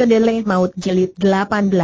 Kedele Maut Jelit 18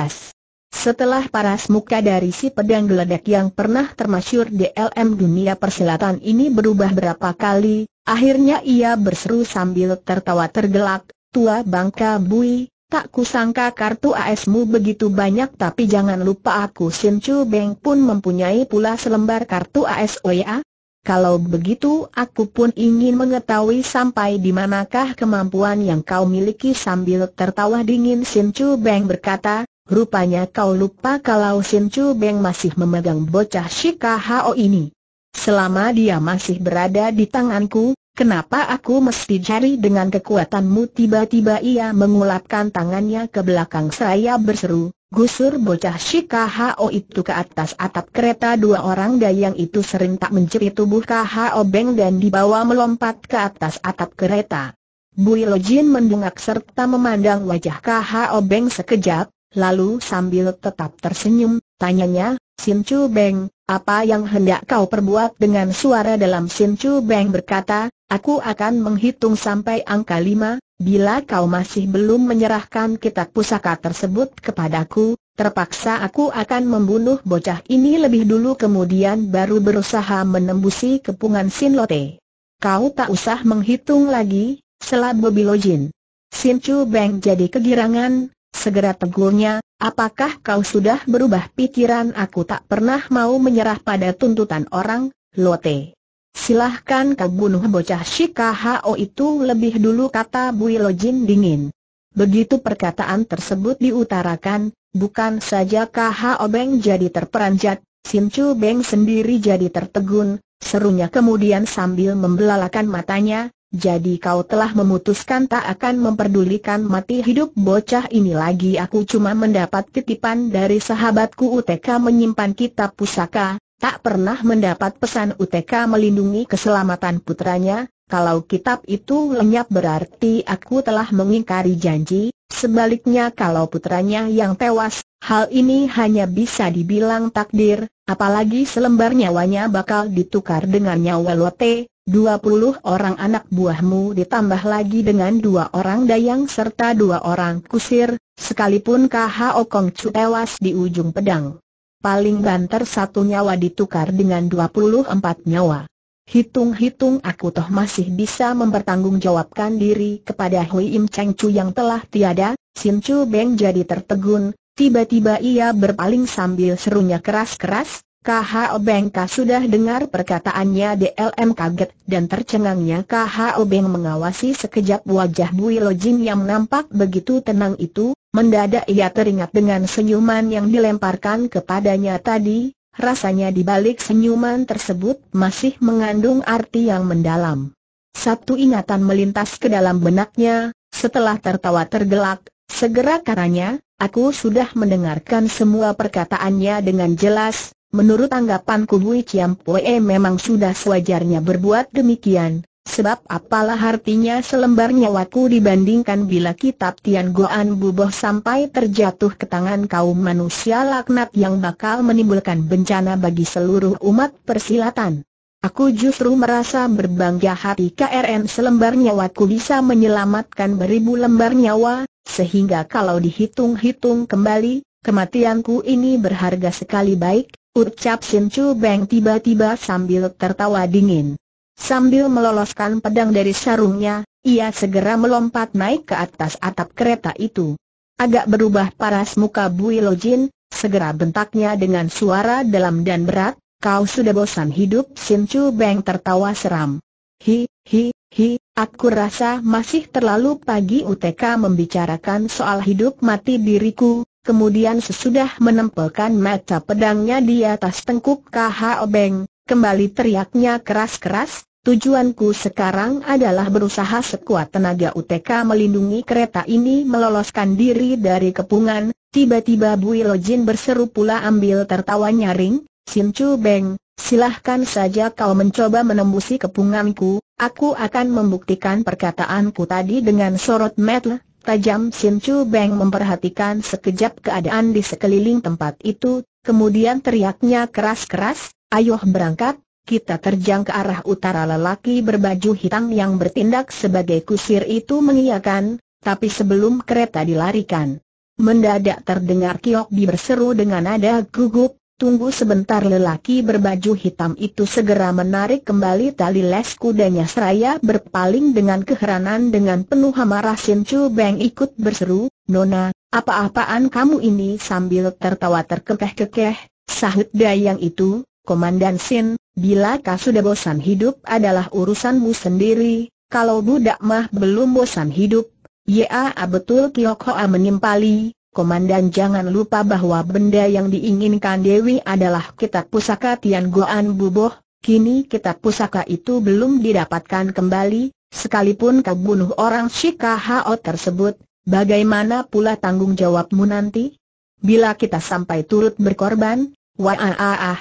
Setelah paras muka dari si pedang geledek yang pernah termasyur di LM dunia persilatan ini berubah berapa kali, akhirnya ia berseru sambil tertawa tergelak, Tua Bangka Bui, tak kusangka kartu AS mu begitu banyak tapi jangan lupa aku Sin Chu Beng pun mempunyai pula selembar kartu AS Oya, kalau begitu aku pun ingin mengetahui sampai di manakah kemampuan yang kau miliki sambil tertawa dingin Sin Chu Beng berkata, rupanya kau lupa kalau Sin Chu Beng masih memegang bocah Shika Hao ini. Selama dia masih berada di tanganku, kenapa aku mesti cari dengan kekuatanmu tiba-tiba ia mengulapkan tangannya ke belakang saya berseru, Gusur bocah Shikahao itu ke atas atap kereta dua orang dayang itu sering tak menjerit tubuh Kahao Beng dan dibawa melompat ke atas atap kereta. Bui Lojin mendungak serta memandang wajah Kahao Beng sekejap, lalu sambil tetap tersenyum, tanyanya, Sin Chu Beng, apa yang hendak kau perbuat dengan suara dalam Sin Chu Beng berkata, aku akan menghitung sampai angka lima, Bila kau masih belum menyerahkan kitab pusaka tersebut kepadaku, terpaksa aku akan membunuh bocah ini lebih dulu kemudian baru berusaha menembusi kepungan Sin Lote. Kau tak usah menghitung lagi, selab Bobilojin. Sin Chu Beng jadi kegirangan, segera tegurnya, apakah kau sudah berubah pikiran aku tak pernah mau menyerah pada tuntutan orang, Lote. Silahkan kau bunuh bocah Shika Hao itu lebih dulu kata Bui Lojin dingin. Begitu perkataan tersebut diutarakan, bukan saja Hao Beng jadi terperanjat, Sim Chu Beng sendiri jadi tertegun, serunya kemudian sambil membelalakan matanya, jadi kau telah memutuskan tak akan memperdulikan mati hidup bocah ini lagi aku cuma mendapat titipan dari sahabatku UTK menyimpan kitab pusaka, tak pernah mendapat pesan UTK melindungi keselamatan putranya, kalau kitab itu lenyap berarti aku telah mengingkari janji, sebaliknya kalau putranya yang tewas, hal ini hanya bisa dibilang takdir, apalagi selembar nyawanya bakal ditukar dengan nyawa Lote, 20 orang anak buahmu ditambah lagi dengan dua orang dayang serta dua orang kusir, sekalipun KHO Kong Chu tewas di ujung pedang paling banter satu nyawa ditukar dengan dua puluh empat nyawa. Hitung-hitung aku toh masih bisa mempertanggungjawabkan diri kepada Hui Im Cheng Chu yang telah tiada, Sin Chu Beng jadi tertegun, tiba-tiba ia berpaling sambil serunya keras-keras, KHO Bengka sudah dengar perkataannya DLM kaget dan tercengangnya KHO Beng mengawasi sekejap wajah Bui Lojin yang nampak begitu tenang itu, mendadak ia teringat dengan senyuman yang dilemparkan kepadanya tadi, rasanya di balik senyuman tersebut masih mengandung arti yang mendalam. Satu ingatan melintas ke dalam benaknya, setelah tertawa tergelak, segera karanya, aku sudah mendengarkan semua perkataannya dengan jelas, Menurut anggapanku Bui Chiam Pue memang sudah sewajarnya berbuat demikian, Sebab apalah artinya selembar nyawaku dibandingkan bila kitab Tian Goan buboh sampai terjatuh ke tangan kaum manusia laknat yang bakal menimbulkan bencana bagi seluruh umat persilatan. Aku justru merasa berbangga hati KRN selembar nyawaku bisa menyelamatkan beribu lembar nyawa, sehingga kalau dihitung-hitung kembali, kematianku ini berharga sekali baik, Ucap Sin Chu Beng tiba-tiba sambil tertawa dingin. Sambil meloloskan pedang dari sarungnya, ia segera melompat naik ke atas atap kereta itu. Agak berubah paras muka Bui Jin, segera bentaknya dengan suara dalam dan berat, kau sudah bosan hidup Sin Chu Beng tertawa seram. Hi, hi, hi, aku rasa masih terlalu pagi UTK membicarakan soal hidup mati diriku, kemudian sesudah menempelkan mata pedangnya di atas tengkuk KH Obeng, kembali teriaknya keras-keras, tujuanku sekarang adalah berusaha sekuat tenaga UTK melindungi kereta ini meloloskan diri dari kepungan, tiba-tiba Bui Lojin berseru pula ambil tertawa nyaring, Sin Chu Beng, silahkan saja kau mencoba menembusi kepunganku, aku akan membuktikan perkataanku tadi dengan sorot metel, Tajam Sim Chu Beng memperhatikan sekejap keadaan di sekeliling tempat itu, kemudian teriaknya keras-keras, ayo berangkat, kita terjang ke arah utara lelaki berbaju hitam yang bertindak sebagai kusir itu mengiyakan, tapi sebelum kereta dilarikan. Mendadak terdengar Kiok Bi berseru dengan nada gugup, Tunggu sebentar lelaki berbaju hitam itu segera menarik kembali tali les kudanya seraya berpaling dengan keheranan dengan penuh amarah Sin Chu Beng ikut berseru, Nona, apa-apaan kamu ini sambil tertawa terkekeh-kekeh, sahut dayang itu, Komandan Sin, bila kau sudah bosan hidup adalah urusanmu sendiri, kalau budak mah belum bosan hidup, ya betul Kiok menimpali, Komandan jangan lupa bahwa benda yang diinginkan Dewi adalah kitab pusaka Tian Guan Buboh, kini kitab pusaka itu belum didapatkan kembali, sekalipun kau bunuh orang Shikahao tersebut, bagaimana pula tanggung jawabmu nanti? Bila kita sampai turut berkorban, wah ah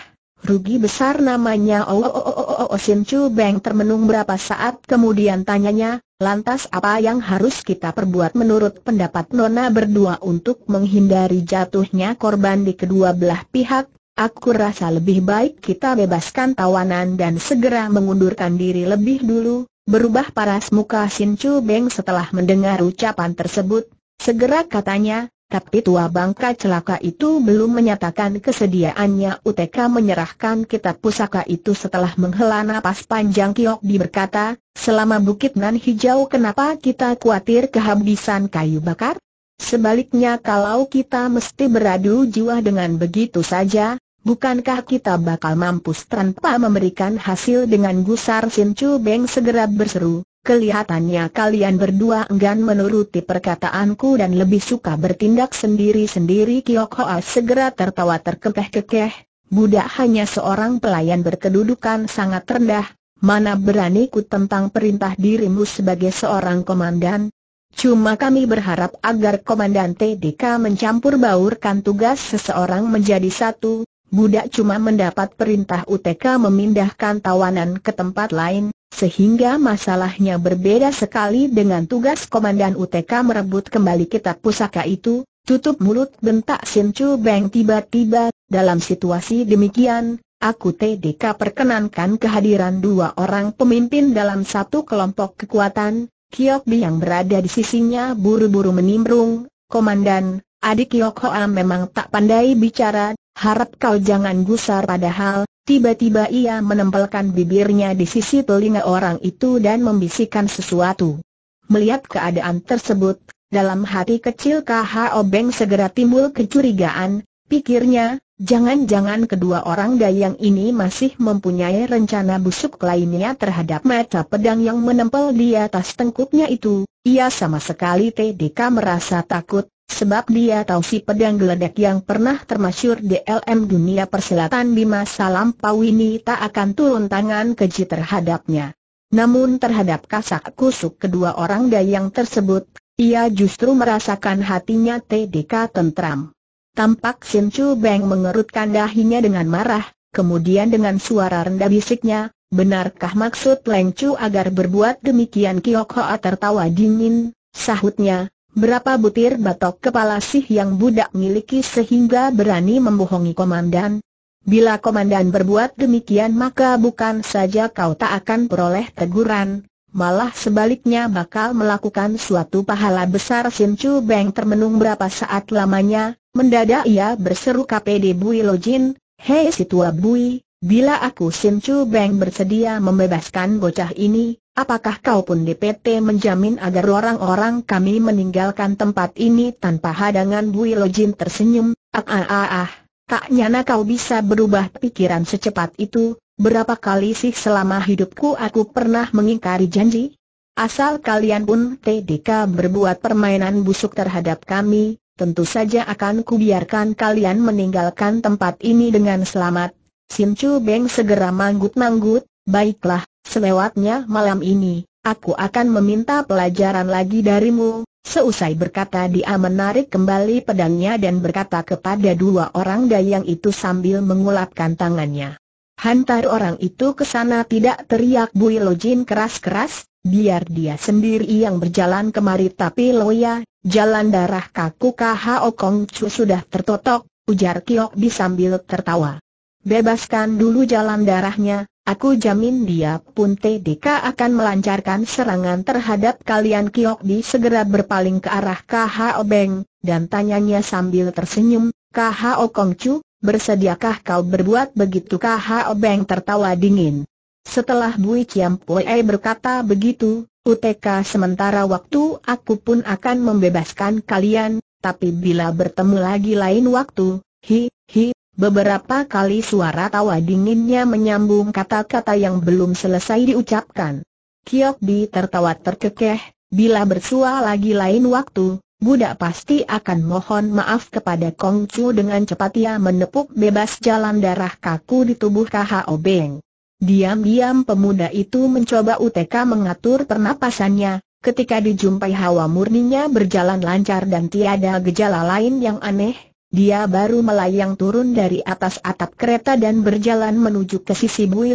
rugi besar namanya Oh, oh, oh, oh, oh, oh Sin Chu Beng termenung berapa saat kemudian tanyanya, lantas apa yang harus kita perbuat menurut pendapat Nona berdua untuk menghindari jatuhnya korban di kedua belah pihak? Aku rasa lebih baik kita bebaskan tawanan dan segera mengundurkan diri lebih dulu, berubah paras muka Sin Chu Beng setelah mendengar ucapan tersebut, segera katanya, tapi tua bangka celaka itu belum menyatakan kesediaannya UTK menyerahkan kitab pusaka itu setelah menghela napas panjang Kiok Di berkata, selama bukit nan hijau kenapa kita khawatir kehabisan kayu bakar? Sebaliknya kalau kita mesti beradu jiwa dengan begitu saja, bukankah kita bakal mampus tanpa memberikan hasil dengan gusar Sin Chu Beng segera berseru, Kelihatannya kalian berdua enggan menuruti perkataanku dan lebih suka bertindak sendiri-sendiri Kiok Hoa segera tertawa terkekeh-kekeh, budak hanya seorang pelayan berkedudukan sangat rendah, mana berani ku tentang perintah dirimu sebagai seorang komandan? Cuma kami berharap agar Komandan TDK mencampur baurkan tugas seseorang menjadi satu, budak cuma mendapat perintah UTK memindahkan tawanan ke tempat lain, sehingga masalahnya berbeda sekali dengan tugas Komandan UTK merebut kembali kitab pusaka itu, tutup mulut bentak Sin Chu Beng tiba-tiba, dalam situasi demikian, aku TDK perkenankan kehadiran dua orang pemimpin dalam satu kelompok kekuatan, Kiok Bi yang berada di sisinya buru-buru menimbrung, Komandan, adik Kiok Hoa memang tak pandai bicara, Harap kau jangan gusar padahal, tiba-tiba ia menempelkan bibirnya di sisi telinga orang itu dan membisikkan sesuatu. Melihat keadaan tersebut, dalam hati kecil KH Obeng segera timbul kecurigaan, pikirnya, jangan-jangan kedua orang dayang ini masih mempunyai rencana busuk lainnya terhadap mata pedang yang menempel di atas tengkuknya itu, ia sama sekali TDK merasa takut, sebab dia tahu si pedang geledek yang pernah termasyur di LM dunia persilatan di masa lampau ini tak akan turun tangan keji terhadapnya. Namun terhadap kasak kusuk kedua orang dayang tersebut, ia justru merasakan hatinya TDK tentram. Tampak Sin Chu Beng mengerutkan dahinya dengan marah, kemudian dengan suara rendah bisiknya, Benarkah maksud Leng Chu agar berbuat demikian Kiok Hoa tertawa dingin, sahutnya, berapa butir batok kepala sih yang budak miliki sehingga berani membohongi komandan? Bila komandan berbuat demikian maka bukan saja kau tak akan peroleh teguran, malah sebaliknya bakal melakukan suatu pahala besar Sin Chu Beng termenung berapa saat lamanya, mendadak ia berseru KPD Bui Jin, Hei si tua Bui, Bila aku Sim Chu Beng bersedia membebaskan bocah ini, apakah kau pun DPT menjamin agar orang-orang kami meninggalkan tempat ini tanpa hadangan Bui Jin tersenyum, ah ah ah ah, tak nyana kau bisa berubah pikiran secepat itu, berapa kali sih selama hidupku aku pernah mengingkari janji? Asal kalian pun TDK berbuat permainan busuk terhadap kami, tentu saja akan kubiarkan kalian meninggalkan tempat ini dengan selamat, Sim Chu Beng segera manggut-manggut, baiklah, selewatnya malam ini, aku akan meminta pelajaran lagi darimu. Seusai berkata dia menarik kembali pedangnya dan berkata kepada dua orang dayang itu sambil mengulapkan tangannya. Hantar orang itu ke sana tidak teriak Bui Jin keras-keras, biar dia sendiri yang berjalan kemari tapi Loya, jalan darah kaku Kho Kong Chu sudah tertotok, ujar Kiok Bi sambil tertawa. Bebaskan dulu jalan darahnya, aku jamin dia pun TDK akan melancarkan serangan terhadap kalian Kiok Di segera berpaling ke arah KHO Beng, dan tanyanya sambil tersenyum, KHO Chu, bersediakah kau berbuat begitu KHO Beng tertawa dingin. Setelah Bui Chiam berkata begitu, UTK sementara waktu aku pun akan membebaskan kalian, tapi bila bertemu lagi lain waktu, hi, hi, Beberapa kali suara tawa dinginnya menyambung kata-kata yang belum selesai diucapkan. Kiok Bi tertawa terkekeh, bila bersua lagi lain waktu, budak pasti akan mohon maaf kepada Kong Chu dengan cepat ia menepuk bebas jalan darah kaku di tubuh KHO Beng. Diam-diam pemuda itu mencoba UTK mengatur pernapasannya, ketika dijumpai hawa murninya berjalan lancar dan tiada gejala lain yang aneh, dia baru melayang turun dari atas atap kereta dan berjalan menuju ke sisi Bui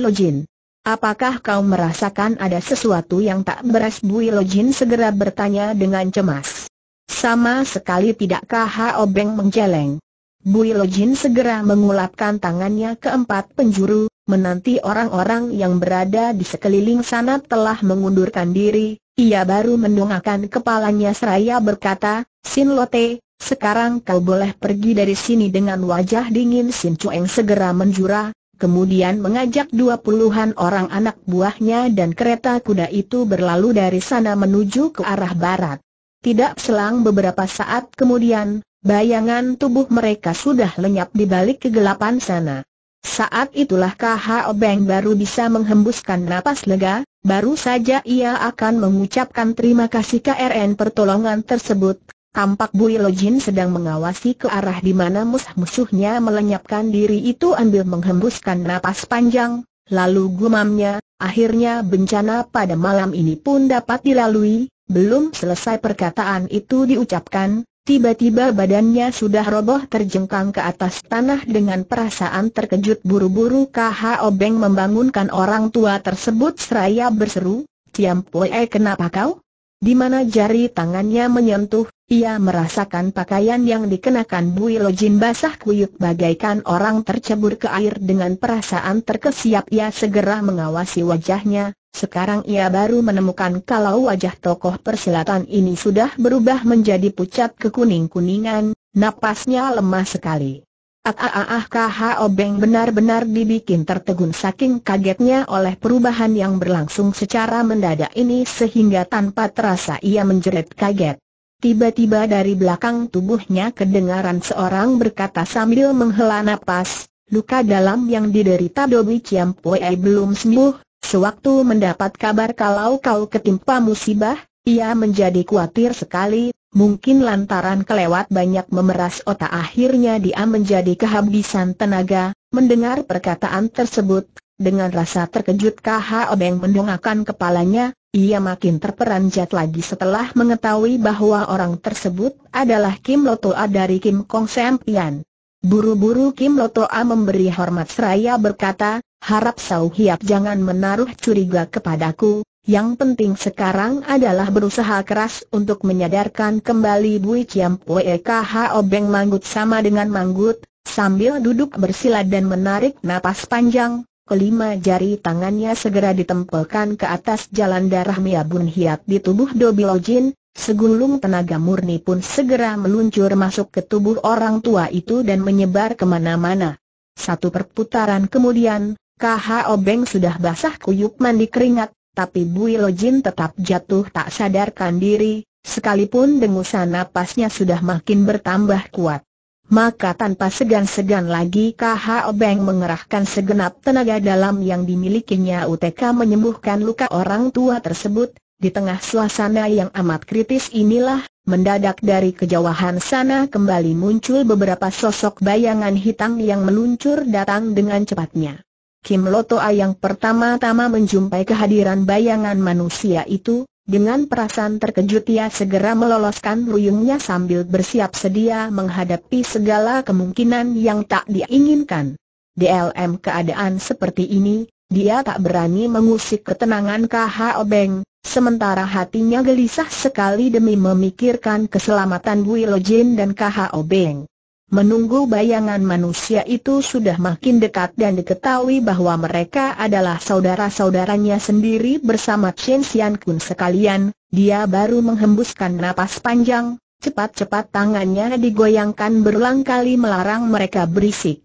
Apakah kau merasakan ada sesuatu yang tak beres Bui segera bertanya dengan cemas. Sama sekali tidakkah Hao Beng menjeleng. Bui segera mengulapkan tangannya ke empat penjuru, menanti orang-orang yang berada di sekeliling sana telah mengundurkan diri, ia baru mendongakkan kepalanya seraya berkata, Sin Lote, sekarang kau boleh pergi dari sini dengan wajah dingin Sin Chueng segera menjura, kemudian mengajak dua puluhan orang anak buahnya dan kereta kuda itu berlalu dari sana menuju ke arah barat. Tidak selang beberapa saat kemudian, bayangan tubuh mereka sudah lenyap di balik kegelapan sana. Saat itulah KH Obeng baru bisa menghembuskan napas lega, baru saja ia akan mengucapkan terima kasih KRN pertolongan tersebut, Tampak Bui Jin sedang mengawasi ke arah di mana musuh-musuhnya melenyapkan diri itu ambil menghembuskan napas panjang, lalu gumamnya, akhirnya bencana pada malam ini pun dapat dilalui, belum selesai perkataan itu diucapkan, tiba-tiba badannya sudah roboh terjengkang ke atas tanah dengan perasaan terkejut buru-buru KH Obeng membangunkan orang tua tersebut seraya berseru, Tiampoe kenapa kau? Di mana jari tangannya menyentuh, ia merasakan pakaian yang dikenakan Bui Lojin basah kuyup bagaikan orang tercebur ke air dengan perasaan terkesiap ia segera mengawasi wajahnya, sekarang ia baru menemukan kalau wajah tokoh persilatan ini sudah berubah menjadi pucat kekuning-kuningan, napasnya lemah sekali. Ah, ah, ah, ah Obeng benar-benar dibikin tertegun saking kagetnya oleh perubahan yang berlangsung secara mendadak ini sehingga tanpa terasa ia menjerit kaget. Tiba-tiba dari belakang tubuhnya kedengaran seorang berkata sambil menghela napas, luka dalam yang diderita Dobi Ciampue belum sembuh, sewaktu mendapat kabar kalau kau ketimpa musibah, ia menjadi khawatir sekali, Mungkin lantaran kelewat banyak memeras otak akhirnya dia menjadi kehabisan tenaga, mendengar perkataan tersebut, dengan rasa terkejut KH Obeng mendongakkan kepalanya, ia makin terperanjat lagi setelah mengetahui bahwa orang tersebut adalah Kim Lotoa dari Kim Kong Sempian. Buru-buru Kim Lotoa memberi hormat seraya berkata, harap Sau Hiap jangan menaruh curiga kepadaku, yang penting sekarang adalah berusaha keras untuk menyadarkan kembali Bui Ciam Wekh Obeng Manggut sama dengan Manggut, sambil duduk bersila dan menarik napas panjang, Kelima jari tangannya segera ditempelkan ke atas jalan darah Miabun Hiat di tubuh Dobilojin, segulung tenaga murni pun segera meluncur masuk ke tubuh orang tua itu dan menyebar kemana-mana. Satu perputaran kemudian, KH Obeng sudah basah kuyup mandi keringat, tapi Bui Lojin tetap jatuh tak sadarkan diri, sekalipun dengusan napasnya sudah makin bertambah kuat. Maka tanpa segan-segan lagi KH Obeng mengerahkan segenap tenaga dalam yang dimilikinya UTK menyembuhkan luka orang tua tersebut, di tengah suasana yang amat kritis inilah, mendadak dari kejauhan sana kembali muncul beberapa sosok bayangan hitam yang meluncur datang dengan cepatnya. Kim Lotoa yang pertama-tama menjumpai kehadiran bayangan manusia itu, dengan perasaan terkejut ia segera meloloskan ruyungnya sambil bersiap sedia menghadapi segala kemungkinan yang tak diinginkan. DLM keadaan seperti ini, dia tak berani mengusik ketenangan KH Obeng, sementara hatinya gelisah sekali demi memikirkan keselamatan Wilo Jin dan KH Obeng. Menunggu bayangan manusia itu sudah makin dekat dan diketahui bahwa mereka adalah saudara-saudaranya sendiri bersama Chen Xian Kun sekalian, dia baru menghembuskan napas panjang, cepat-cepat tangannya digoyangkan berulang kali melarang mereka berisik.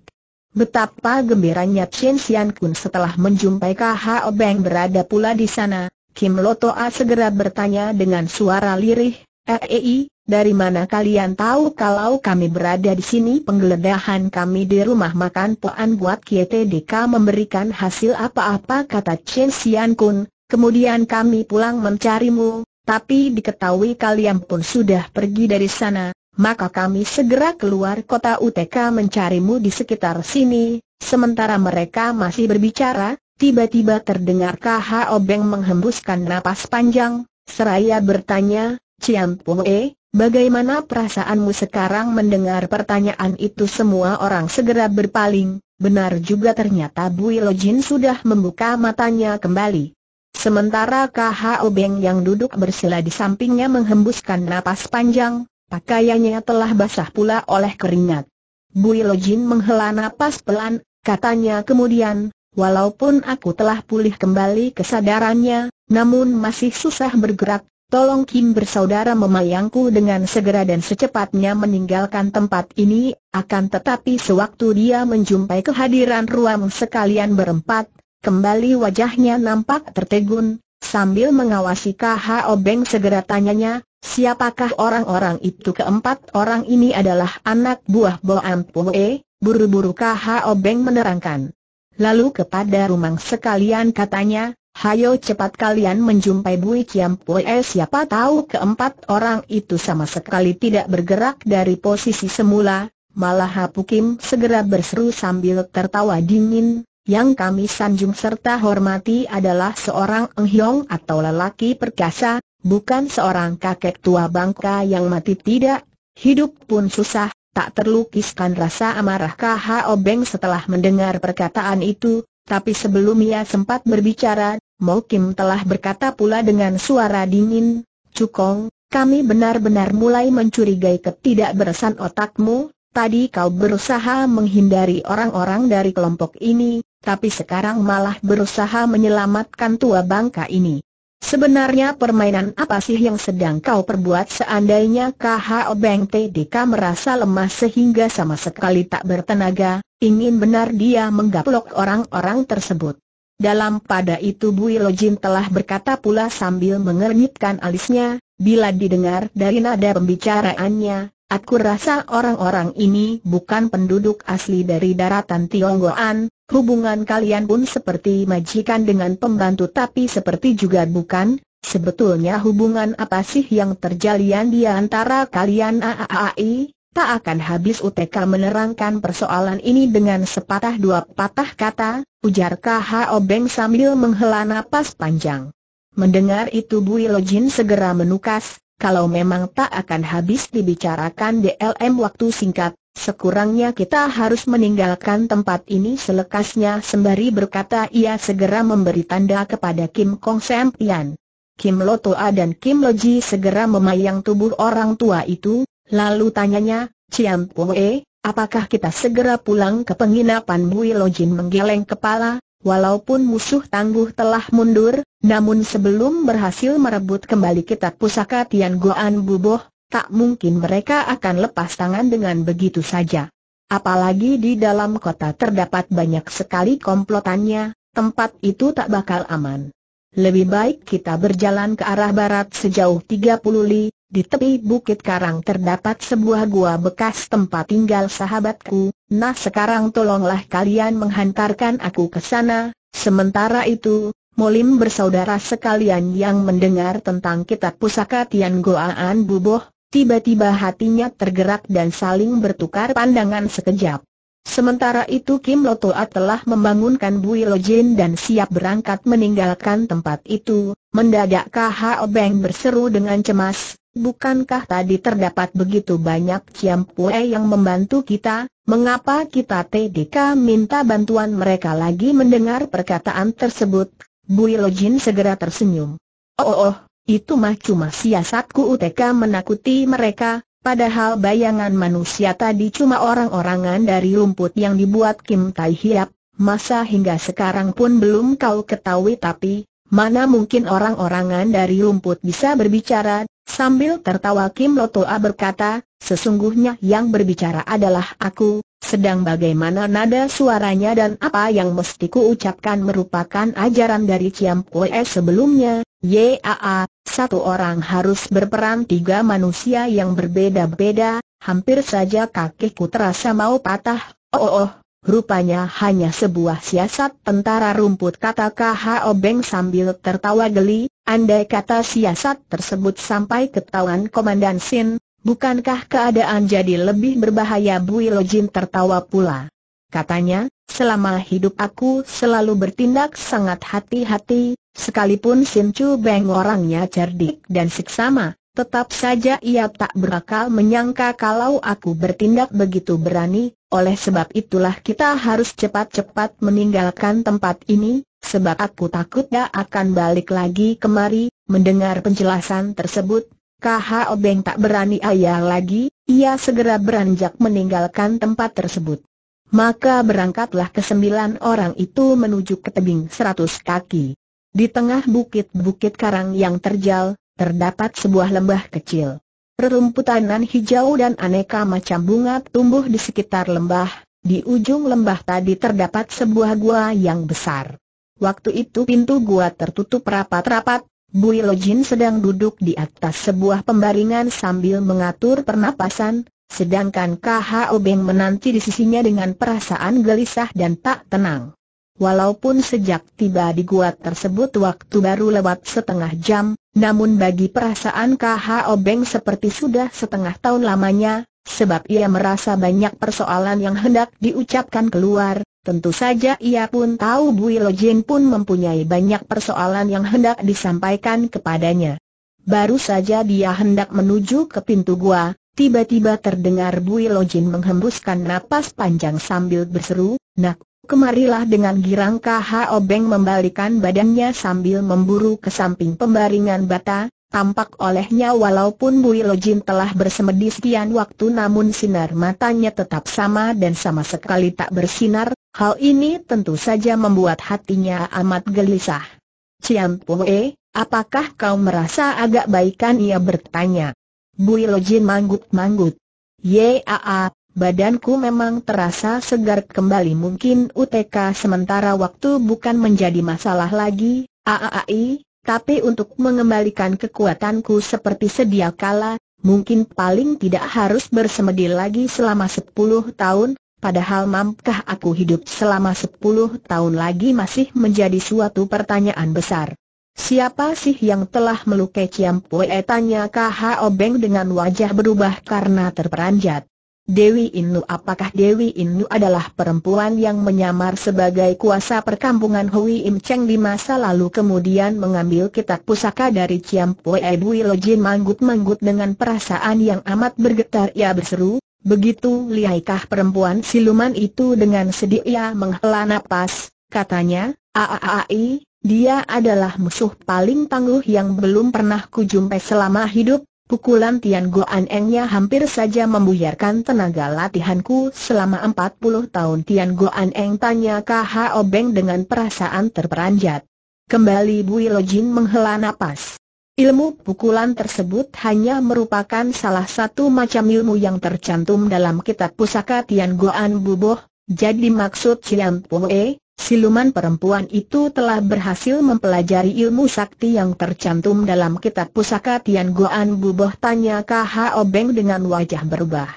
Betapa gembiranya Chen Xian Kun setelah menjumpai KHO Obeng berada pula di sana, Kim Lotoa segera bertanya dengan suara lirih, Ei, eh, eh, dari mana kalian tahu kalau kami berada di sini? Penggeledahan kami di rumah makan Puan buat KTDK memberikan hasil apa-apa kata Chen Xian Kun, kemudian kami pulang mencarimu, tapi diketahui kalian pun sudah pergi dari sana, maka kami segera keluar kota UTK mencarimu di sekitar sini, sementara mereka masih berbicara, tiba-tiba terdengar KH Obeng menghembuskan napas panjang, seraya bertanya, Cian Pue, Bagaimana perasaanmu sekarang mendengar pertanyaan itu semua orang segera berpaling, benar juga ternyata Bui Jin sudah membuka matanya kembali. Sementara KHO Beng yang duduk bersila di sampingnya menghembuskan napas panjang, pakaiannya telah basah pula oleh keringat. Bui Jin menghela napas pelan, katanya kemudian, walaupun aku telah pulih kembali kesadarannya, namun masih susah bergerak, Tolong Kim bersaudara memayangku dengan segera dan secepatnya meninggalkan tempat ini, akan tetapi sewaktu dia menjumpai kehadiran ruam sekalian berempat, kembali wajahnya nampak tertegun, sambil mengawasi KH Obeng segera tanyanya, siapakah orang-orang itu keempat orang ini adalah anak buah Boan Pue, buru-buru KH Obeng menerangkan. Lalu kepada rumang sekalian katanya, Hayo cepat kalian menjumpai Bui Pue eh, siapa tahu keempat orang itu sama sekali tidak bergerak dari posisi semula, malah Hapu Kim segera berseru sambil tertawa dingin, yang kami sanjung serta hormati adalah seorang enghyong atau lelaki perkasa, bukan seorang kakek tua bangka yang mati tidak, hidup pun susah, tak terlukiskan rasa amarah KHO obeng setelah mendengar perkataan itu, tapi sebelum ia sempat berbicara, Mo Kim telah berkata pula dengan suara dingin, Cukong, kami benar-benar mulai mencurigai ketidakberesan otakmu, tadi kau berusaha menghindari orang-orang dari kelompok ini, tapi sekarang malah berusaha menyelamatkan tua bangka ini. Sebenarnya permainan apa sih yang sedang kau perbuat seandainya KHO Beng TDK merasa lemah sehingga sama sekali tak bertenaga, ingin benar dia menggaplok orang-orang tersebut. Dalam pada itu Bu Ilojin telah berkata pula sambil mengernyitkan alisnya, bila didengar dari nada pembicaraannya, aku rasa orang-orang ini bukan penduduk asli dari daratan Tionggoan, hubungan kalian pun seperti majikan dengan pembantu tapi seperti juga bukan, Sebetulnya hubungan apa sih yang terjalian di antara kalian AAAI? tak akan habis UTK menerangkan persoalan ini dengan sepatah dua patah kata, ujar K.H.O. Beng sambil menghela napas panjang. Mendengar itu Bu Ilojin segera menukas, kalau memang tak akan habis dibicarakan DLM waktu singkat, sekurangnya kita harus meninggalkan tempat ini selekasnya sembari berkata ia segera memberi tanda kepada Kim Kong Sam Kim Lo dan Kim Loji segera memayang tubuh orang tua itu, Lalu tanyanya, Ciam Pue, apakah kita segera pulang ke penginapan Builojin menggeleng kepala, walaupun musuh tangguh telah mundur, namun sebelum berhasil merebut kembali kitab pusaka Tian Goan Buboh, tak mungkin mereka akan lepas tangan dengan begitu saja. Apalagi di dalam kota terdapat banyak sekali komplotannya, tempat itu tak bakal aman. Lebih baik kita berjalan ke arah barat sejauh 30 li, di tepi bukit karang terdapat sebuah gua bekas tempat tinggal sahabatku, nah sekarang tolonglah kalian menghantarkan aku ke sana. Sementara itu, Molim bersaudara sekalian yang mendengar tentang kitab pusaka Tian Goaan Buboh, tiba-tiba hatinya tergerak dan saling bertukar pandangan sekejap. Sementara itu Kim Lotoa telah membangunkan Bui Lojin dan siap berangkat meninggalkan tempat itu, mendadak KHO Beng berseru dengan cemas, Bukankah tadi terdapat begitu banyak Pue yang membantu kita, mengapa kita TDK minta bantuan mereka lagi mendengar perkataan tersebut? Bui Jin segera tersenyum. Oh, oh, oh, itu mah cuma siasatku UTK menakuti mereka, padahal bayangan manusia tadi cuma orang-orangan dari rumput yang dibuat Kim Tai Hiap, masa hingga sekarang pun belum kau ketahui tapi, mana mungkin orang-orangan dari rumput bisa berbicara Sambil tertawa Kim Lotoa berkata, sesungguhnya yang berbicara adalah aku, sedang bagaimana nada suaranya dan apa yang mesti ku ucapkan merupakan ajaran dari Ciam Kue sebelumnya, YAA, satu orang harus berperan tiga manusia yang berbeda-beda, hampir saja kakiku terasa mau patah, oh oh oh, Rupanya hanya sebuah siasat tentara rumput kata K.H.O. Beng sambil tertawa geli, andai kata siasat tersebut sampai ke ketahuan Komandan Sin, bukankah keadaan jadi lebih berbahaya Bui Jin tertawa pula. Katanya, selama hidup aku selalu bertindak sangat hati-hati, sekalipun Sin Chu Beng orangnya cerdik dan seksama, tetap saja ia tak berakal menyangka kalau aku bertindak begitu berani, oleh sebab itulah kita harus cepat-cepat meninggalkan tempat ini, sebab aku takutnya akan balik lagi kemari." Mendengar penjelasan tersebut, KH Obeng tak berani ayah lagi, ia segera beranjak meninggalkan tempat tersebut. Maka berangkatlah kesembilan orang itu menuju ke tebing seratus kaki. Di tengah bukit-bukit karang yang terjal, terdapat sebuah lembah kecil. Perrumputanan hijau dan aneka macam bunga tumbuh di sekitar lembah, di ujung lembah tadi terdapat sebuah gua yang besar. Waktu itu pintu gua tertutup rapat-rapat, Bui Lojin sedang duduk di atas sebuah pembaringan sambil mengatur pernapasan, sedangkan Kha Obeng menanti di sisinya dengan perasaan gelisah dan tak tenang. Walaupun sejak tiba di gua tersebut waktu baru lewat setengah jam, namun bagi perasaan KH Obeng seperti sudah setengah tahun lamanya, sebab ia merasa banyak persoalan yang hendak diucapkan keluar, tentu saja ia pun tahu Bui Lojin pun mempunyai banyak persoalan yang hendak disampaikan kepadanya. Baru saja dia hendak menuju ke pintu gua, tiba-tiba terdengar Bui Lojin menghembuskan napas panjang sambil berseru, Nak, kemarilah dengan girang KH Obeng membalikan badannya sambil memburu ke samping pembaringan bata, tampak olehnya walaupun Bui Lojin telah bersemedi sekian waktu namun sinar matanya tetap sama dan sama sekali tak bersinar, hal ini tentu saja membuat hatinya amat gelisah. Cian Poe, apakah kau merasa agak baikan ia bertanya. Bui Lojin manggut-manggut. Yaa, Badanku memang terasa segar kembali mungkin UTK sementara waktu bukan menjadi masalah lagi, AAI, tapi untuk mengembalikan kekuatanku seperti sedia kala, mungkin paling tidak harus bersemedi lagi selama 10 tahun, padahal mampkah aku hidup selama 10 tahun lagi masih menjadi suatu pertanyaan besar. Siapa sih yang telah melukai Ciampue? Tanya KHO Beng dengan wajah berubah karena terperanjat. Dewi Innu apakah Dewi Innu adalah perempuan yang menyamar sebagai kuasa perkampungan Hui Im Cheng di masa lalu kemudian mengambil kitab pusaka dari Ciam Pue Lo Jin manggut-manggut dengan perasaan yang amat bergetar ia berseru, begitu lihaikah perempuan siluman itu dengan sedih ia menghela napas, katanya, aaai, dia adalah musuh paling tangguh yang belum pernah kujumpai selama hidup, Pukulan Tian Goan Engnya hampir saja membuyarkan tenaga latihanku selama empat puluh tahun Tian Goan Eng tanya K.H.O. Obeng dengan perasaan terperanjat. Kembali Bui Jin menghela napas. Ilmu pukulan tersebut hanya merupakan salah satu macam ilmu yang tercantum dalam kitab pusaka Tian Goan Buboh, jadi maksud Cian Poe, Siluman perempuan itu telah berhasil mempelajari ilmu sakti yang tercantum dalam kitab pusaka Tian Goan Buboh tanya KH Obeng dengan wajah berubah.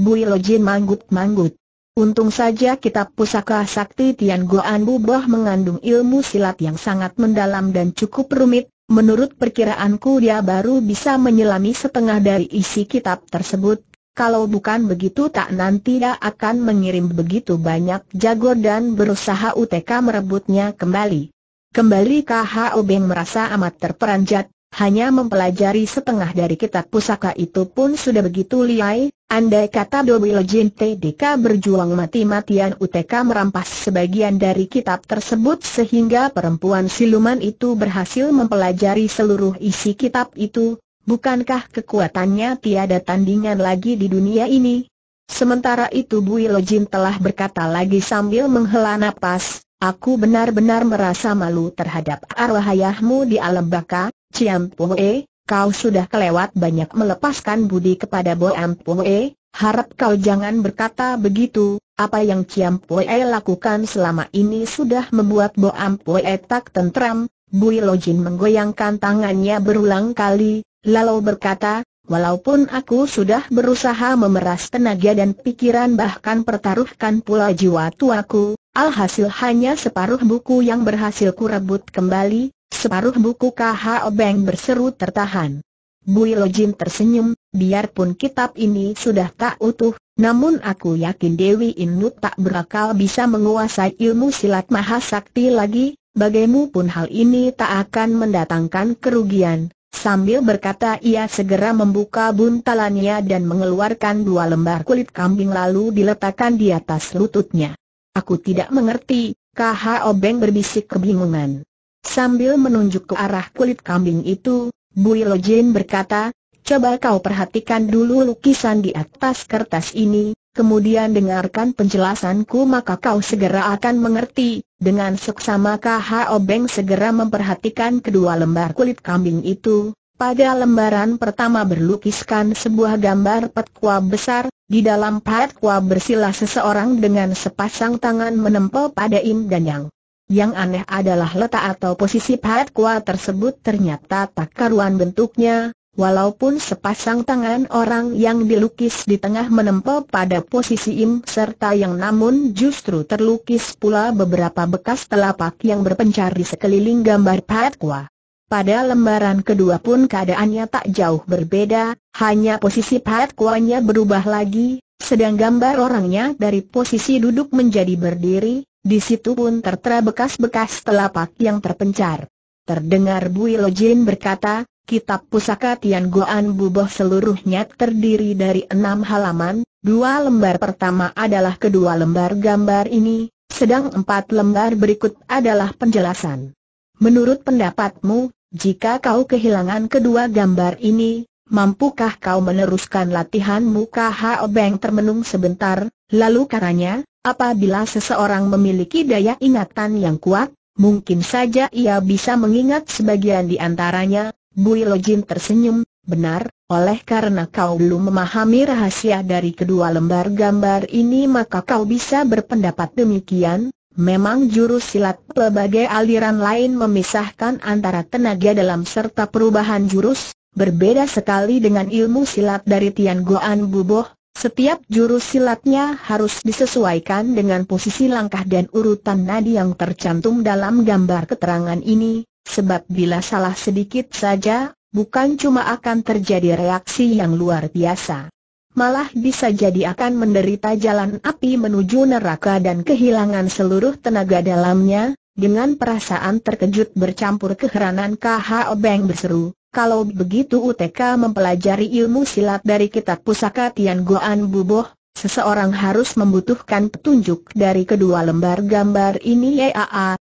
Bui Lojin manggut-manggut. Untung saja kitab pusaka sakti Tian Goan Buboh mengandung ilmu silat yang sangat mendalam dan cukup rumit, menurut perkiraanku dia baru bisa menyelami setengah dari isi kitab tersebut, kalau bukan begitu tak nanti dia akan mengirim begitu banyak jago dan berusaha UTK merebutnya kembali. Kembali KHO Beng merasa amat terperanjat, hanya mempelajari setengah dari kitab pusaka itu pun sudah begitu liai, andai kata Dobi Jin TDK berjuang mati-matian UTK merampas sebagian dari kitab tersebut sehingga perempuan siluman itu berhasil mempelajari seluruh isi kitab itu, Bukankah kekuatannya tiada tandingan lagi di dunia ini? Sementara itu Bu Ilojin telah berkata lagi sambil menghela nafas, Aku benar-benar merasa malu terhadap arwah ayahmu di alam baka, Ciam Pue, kau sudah kelewat banyak melepaskan budi kepada Am Pue, harap kau jangan berkata begitu, apa yang Ciam Pue lakukan selama ini sudah membuat Am Pue tak tentram, Bu Ilojin menggoyangkan tangannya berulang kali, Lalu berkata, Walaupun aku sudah berusaha memeras tenaga dan pikiran bahkan pertaruhkan pula jiwa tuaku, alhasil hanya separuh buku yang berhasil kurebut kembali, separuh buku KH Obeng berseru tertahan. Bui Lojin tersenyum, biarpun kitab ini sudah tak utuh, namun aku yakin Dewi Inut tak berakal bisa menguasai ilmu silat mahasakti lagi, pun hal ini tak akan mendatangkan kerugian. Sambil berkata ia segera membuka buntalannya dan mengeluarkan dua lembar kulit kambing lalu diletakkan di atas lututnya. Aku tidak mengerti, KH Obeng berbisik kebingungan. Sambil menunjuk ke arah kulit kambing itu, Bui Lojin berkata, coba kau perhatikan dulu lukisan di atas kertas ini, kemudian dengarkan penjelasanku maka kau segera akan mengerti, dengan seksama KHO Obeng segera memperhatikan kedua lembar kulit kambing itu, pada lembaran pertama berlukiskan sebuah gambar petkua besar, di dalam petkua bersila seseorang dengan sepasang tangan menempel pada Im dan Yang. Yang aneh adalah letak atau posisi petkua tersebut ternyata tak karuan bentuknya, Walaupun sepasang tangan orang yang dilukis di tengah menempel pada posisi im serta yang namun justru terlukis pula beberapa bekas telapak yang berpencar di sekeliling gambar Patkwa. Pada lembaran kedua pun keadaannya tak jauh berbeda, hanya posisi Patkwanya berubah lagi, sedang gambar orangnya dari posisi duduk menjadi berdiri, di situ pun tertera bekas-bekas telapak yang terpencar. Terdengar Bui Lojin berkata, Kitab pusaka Tian Goan Buboh seluruhnya terdiri dari enam halaman, dua lembar pertama adalah kedua lembar gambar ini, sedang empat lembar berikut adalah penjelasan. Menurut pendapatmu, jika kau kehilangan kedua gambar ini, mampukah kau meneruskan latihanmu KHO Beng termenung sebentar, lalu karanya, apabila seseorang memiliki daya ingatan yang kuat, mungkin saja ia bisa mengingat sebagian di antaranya, Bui Jin tersenyum, benar, oleh karena kau belum memahami rahasia dari kedua lembar gambar ini maka kau bisa berpendapat demikian, Memang jurus silat pelbagai aliran lain memisahkan antara tenaga dalam serta perubahan jurus, berbeda sekali dengan ilmu silat dari Tian Goan Buboh, setiap jurus silatnya harus disesuaikan dengan posisi langkah dan urutan nadi yang tercantum dalam gambar keterangan ini, sebab bila salah sedikit saja, bukan cuma akan terjadi reaksi yang luar biasa. Malah bisa jadi akan menderita jalan api menuju neraka dan kehilangan seluruh tenaga dalamnya, dengan perasaan terkejut bercampur keheranan KH Obeng berseru, kalau begitu UTK mempelajari ilmu silat dari kitab pusaka Tian Goan Buboh, seseorang harus membutuhkan petunjuk dari kedua lembar gambar ini ya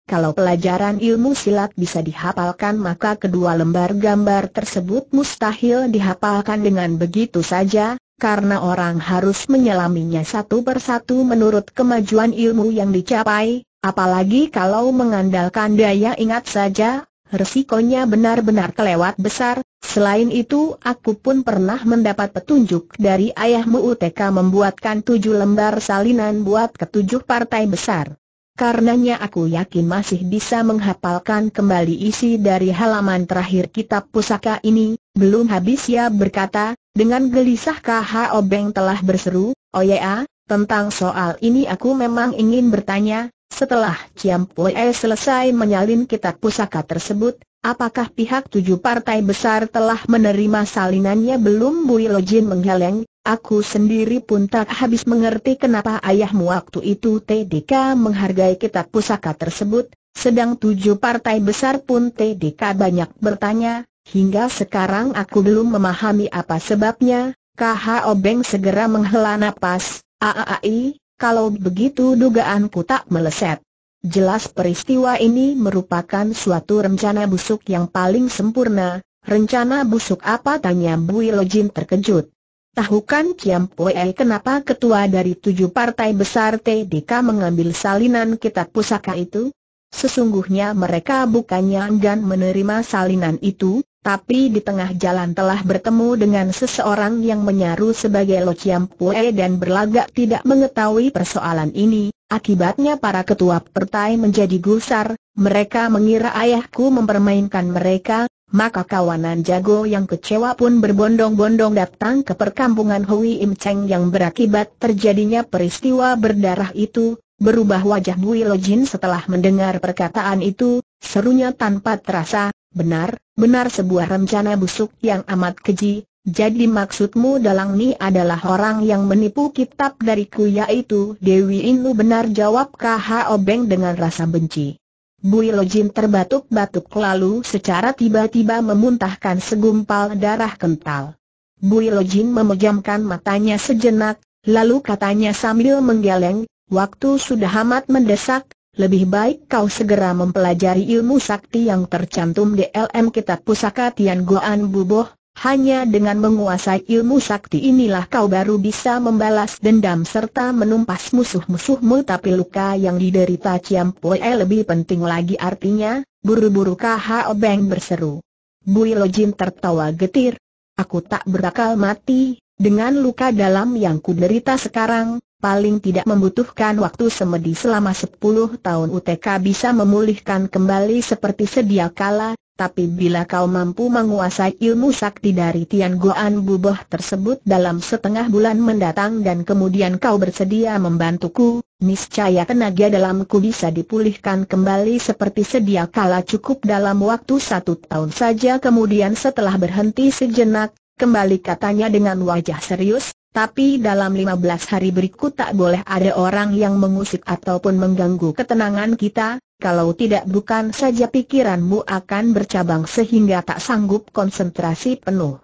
kalau pelajaran ilmu silat bisa dihafalkan maka kedua lembar gambar tersebut mustahil dihafalkan dengan begitu saja, karena orang harus menyelaminya satu persatu menurut kemajuan ilmu yang dicapai, apalagi kalau mengandalkan daya ingat saja, resikonya benar-benar kelewat besar. Selain itu aku pun pernah mendapat petunjuk dari ayahmu UTK membuatkan tujuh lembar salinan buat ketujuh partai besar. Karenanya aku yakin masih bisa menghafalkan kembali isi dari halaman terakhir kitab pusaka ini, belum habis ya berkata, dengan gelisah KH Obeng telah berseru, oh ya, tentang soal ini aku memang ingin bertanya, setelah Ciam Pue selesai menyalin kitab pusaka tersebut, Apakah pihak tujuh partai besar telah menerima salinannya belum Bui Ilojin menggeleng, aku sendiri pun tak habis mengerti kenapa ayahmu waktu itu TDK menghargai kitab pusaka tersebut, sedang tujuh partai besar pun TDK banyak bertanya, hingga sekarang aku belum memahami apa sebabnya, KH Obeng segera menghela napas, aai, kalau begitu dugaanku tak meleset. Jelas peristiwa ini merupakan suatu rencana busuk yang paling sempurna, rencana busuk apa tanya Bui Jin terkejut. Tahukan Kiam Poe kenapa ketua dari tujuh partai besar TDK mengambil salinan kitab pusaka itu? Sesungguhnya mereka bukannya enggan menerima salinan itu, tapi di tengah jalan telah bertemu dengan seseorang yang menyaru sebagai Lo Chiam Pue dan berlagak tidak mengetahui persoalan ini, akibatnya para ketua pertai menjadi gusar, mereka mengira ayahku mempermainkan mereka, maka kawanan jago yang kecewa pun berbondong-bondong datang ke perkampungan Hui Im Cheng yang berakibat terjadinya peristiwa berdarah itu, berubah wajah Bui Jin setelah mendengar perkataan itu, serunya tanpa terasa, Benar, benar sebuah rencana busuk yang amat keji, jadi maksudmu dalang ni adalah orang yang menipu kitab dariku yaitu Dewi Inu benar jawab KH Obeng dengan rasa benci. Bui Lojin terbatuk-batuk lalu secara tiba-tiba memuntahkan segumpal darah kental. Bui Lojin memejamkan matanya sejenak, lalu katanya sambil menggeleng, waktu sudah amat mendesak, lebih baik kau segera mempelajari ilmu sakti yang tercantum di LM Kitab Pusaka Tian Guan Buboh, hanya dengan menguasai ilmu sakti inilah kau baru bisa membalas dendam serta menumpas musuh-musuhmu tapi luka yang diderita Ciam Poe lebih penting lagi artinya, buru-buru KHO Beng berseru. Bui Jin tertawa getir. Aku tak berakal mati, dengan luka dalam yang kuderita sekarang, paling tidak membutuhkan waktu semedi selama 10 tahun UTK bisa memulihkan kembali seperti sedia kala, tapi bila kau mampu menguasai ilmu sakti dari Tian Goan Buboh tersebut dalam setengah bulan mendatang dan kemudian kau bersedia membantuku, niscaya tenaga dalamku bisa dipulihkan kembali seperti sedia kala cukup dalam waktu satu tahun saja kemudian setelah berhenti sejenak, kembali katanya dengan wajah serius, tapi dalam 15 hari berikut tak boleh ada orang yang mengusik ataupun mengganggu ketenangan kita, kalau tidak bukan saja pikiranmu akan bercabang sehingga tak sanggup konsentrasi penuh.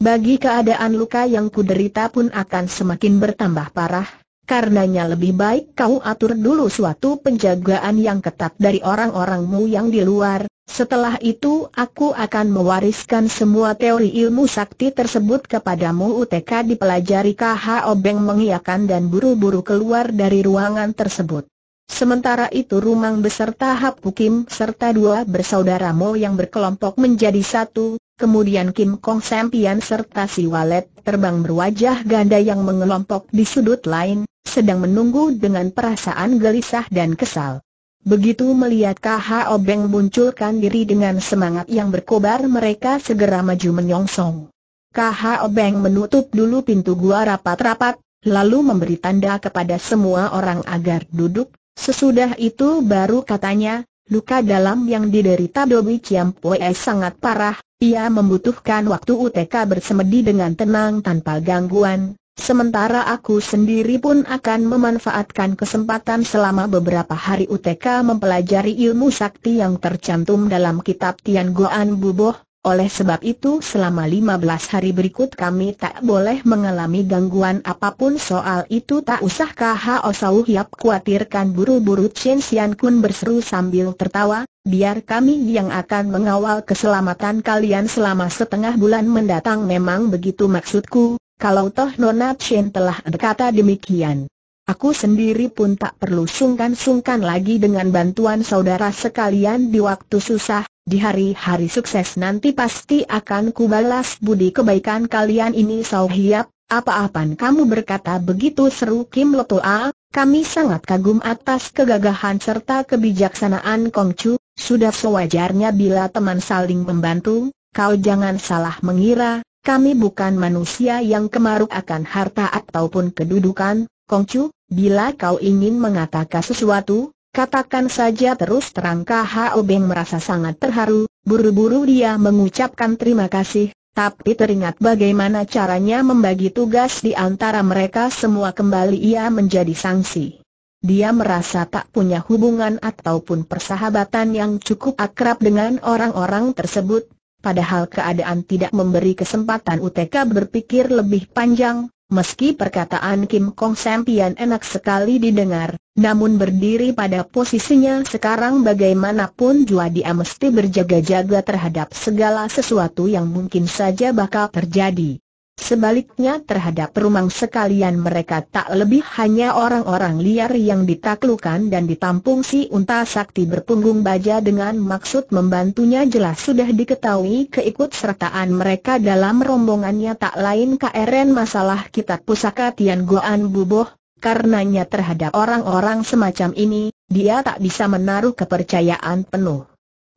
Bagi keadaan luka yang kuderita pun akan semakin bertambah parah, karenanya lebih baik kau atur dulu suatu penjagaan yang ketat dari orang-orangmu yang di luar, setelah itu aku akan mewariskan semua teori ilmu sakti tersebut kepadamu UTK dipelajari KH Obeng mengiakan dan buru-buru keluar dari ruangan tersebut. Sementara itu Rumang beserta Hap Kim serta dua bersaudara Mo yang berkelompok menjadi satu, kemudian Kim Kong Sempian serta si Walet terbang berwajah ganda yang mengelompok di sudut lain, sedang menunggu dengan perasaan gelisah dan kesal. Begitu melihat KH Obeng munculkan diri dengan semangat yang berkobar mereka segera maju menyongsong. KH Obeng menutup dulu pintu gua rapat-rapat, lalu memberi tanda kepada semua orang agar duduk, sesudah itu baru katanya, luka dalam yang diderita Dobi Ciampoe sangat parah, ia membutuhkan waktu UTK bersemedi dengan tenang tanpa gangguan, Sementara aku sendiri pun akan memanfaatkan kesempatan selama beberapa hari UTK mempelajari ilmu sakti yang tercantum dalam kitab Tian Goan Buboh, oleh sebab itu selama 15 hari berikut kami tak boleh mengalami gangguan apapun soal itu tak usah KHO Sau yap khawatirkan buru-buru Chen Xian Kun berseru sambil tertawa, biar kami yang akan mengawal keselamatan kalian selama setengah bulan mendatang memang begitu maksudku, kalau toh Nona Chen telah berkata demikian, aku sendiri pun tak perlu sungkan-sungkan lagi dengan bantuan saudara sekalian di waktu susah, di hari-hari sukses nanti pasti akan kubalas budi kebaikan kalian ini Sao Hiap, apa-apaan kamu berkata begitu seru Kim Lo A, kami sangat kagum atas kegagahan serta kebijaksanaan Kong Chu, sudah sewajarnya bila teman saling membantu, kau jangan salah mengira, kami bukan manusia yang kemaruk akan harta ataupun kedudukan, Kongcu, bila kau ingin mengatakan sesuatu, katakan saja terus terang Hao Beng merasa sangat terharu, buru-buru dia mengucapkan terima kasih, tapi teringat bagaimana caranya membagi tugas di antara mereka semua kembali ia menjadi sanksi. Dia merasa tak punya hubungan ataupun persahabatan yang cukup akrab dengan orang-orang tersebut, padahal keadaan tidak memberi kesempatan UTK berpikir lebih panjang, meski perkataan Kim Kong Sempian enak sekali didengar, namun berdiri pada posisinya sekarang bagaimanapun jua dia mesti berjaga-jaga terhadap segala sesuatu yang mungkin saja bakal terjadi. Sebaliknya terhadap rumang sekalian mereka tak lebih hanya orang-orang liar yang ditaklukan dan ditampung si unta sakti berpunggung baja dengan maksud membantunya jelas sudah diketahui keikut sertaan mereka dalam rombongannya tak lain KRN masalah kitab pusaka Tian Goan Buboh, karenanya terhadap orang-orang semacam ini, dia tak bisa menaruh kepercayaan penuh.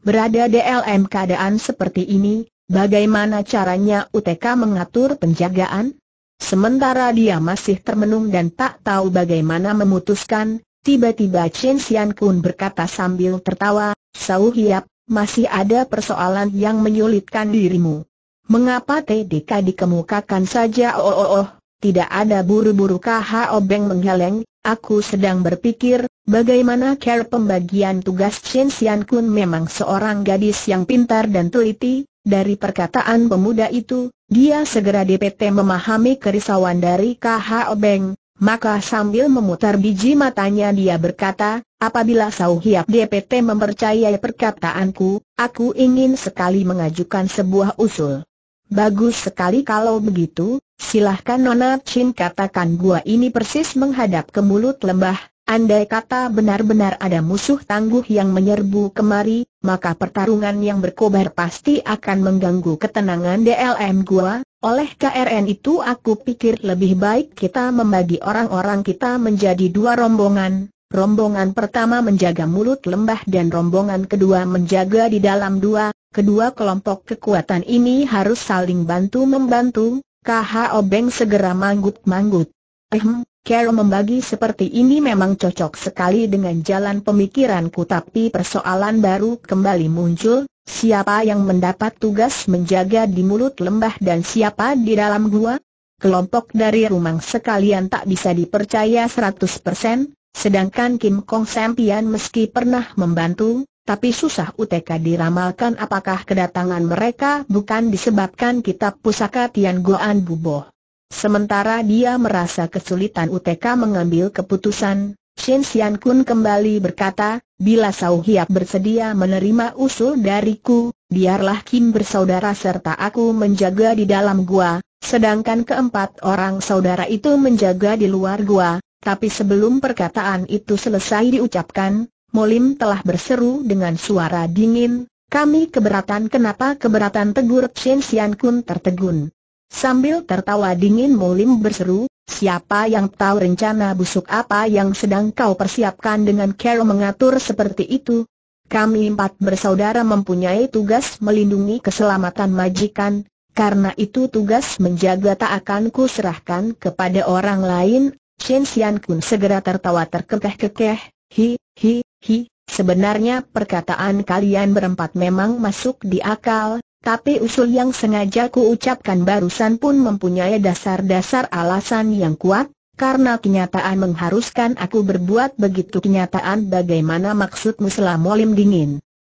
Berada dalam keadaan seperti ini, Bagaimana caranya UTK mengatur penjagaan? Sementara dia masih termenung dan tak tahu bagaimana memutuskan, tiba-tiba Chen Xian Kun berkata sambil tertawa, Sau Hiap, masih ada persoalan yang menyulitkan dirimu. Mengapa TDK dikemukakan saja oh oh oh, tidak ada buru-buru KH Obeng menggeleng, aku sedang berpikir, bagaimana cara pembagian tugas Chen Xian Kun memang seorang gadis yang pintar dan teliti, dari perkataan pemuda itu, dia segera DPT memahami kerisauan dari KH Obeng, maka sambil memutar biji matanya dia berkata, apabila Sau Hiap DPT mempercayai perkataanku, aku ingin sekali mengajukan sebuah usul. Bagus sekali kalau begitu, silahkan Nona Chin katakan gua ini persis menghadap ke mulut lembah, Andai kata benar-benar ada musuh tangguh yang menyerbu kemari, maka pertarungan yang berkobar pasti akan mengganggu ketenangan DLM gua, oleh KRN itu aku pikir lebih baik kita membagi orang-orang kita menjadi dua rombongan, rombongan pertama menjaga mulut lembah dan rombongan kedua menjaga di dalam dua, kedua kelompok kekuatan ini harus saling bantu-membantu, KHO obeng segera manggut-manggut. Ehm, Kero membagi seperti ini memang cocok sekali dengan jalan pemikiranku tapi persoalan baru kembali muncul, siapa yang mendapat tugas menjaga di mulut lembah dan siapa di dalam gua? Kelompok dari rumang sekalian tak bisa dipercaya 100%, sedangkan Kim Kong Sampian meski pernah membantu, tapi susah UTK diramalkan apakah kedatangan mereka bukan disebabkan kitab pusaka Tian Goan Buboh. Sementara dia merasa kesulitan UTK mengambil keputusan, Shen Sian Kun kembali berkata, bila Sau Hiap bersedia menerima usul dariku, biarlah Kim bersaudara serta aku menjaga di dalam gua, sedangkan keempat orang saudara itu menjaga di luar gua. Tapi sebelum perkataan itu selesai diucapkan, Molim telah berseru dengan suara dingin, kami keberatan kenapa keberatan tegur Shin Sian Kun tertegun. Sambil tertawa dingin Mulim berseru, siapa yang tahu rencana busuk apa yang sedang kau persiapkan dengan Carol mengatur seperti itu? Kami empat bersaudara mempunyai tugas melindungi keselamatan majikan, karena itu tugas menjaga tak akan serahkan kepada orang lain. Shen Xian Kun segera tertawa terkekeh-kekeh, hi, hi, hi, Sebenarnya perkataan kalian berempat memang masuk di akal, tapi usul yang sengaja ku ucapkan barusan pun mempunyai dasar-dasar alasan yang kuat, karena kenyataan mengharuskan aku berbuat begitu kenyataan bagaimana maksudmu selama lim dingin.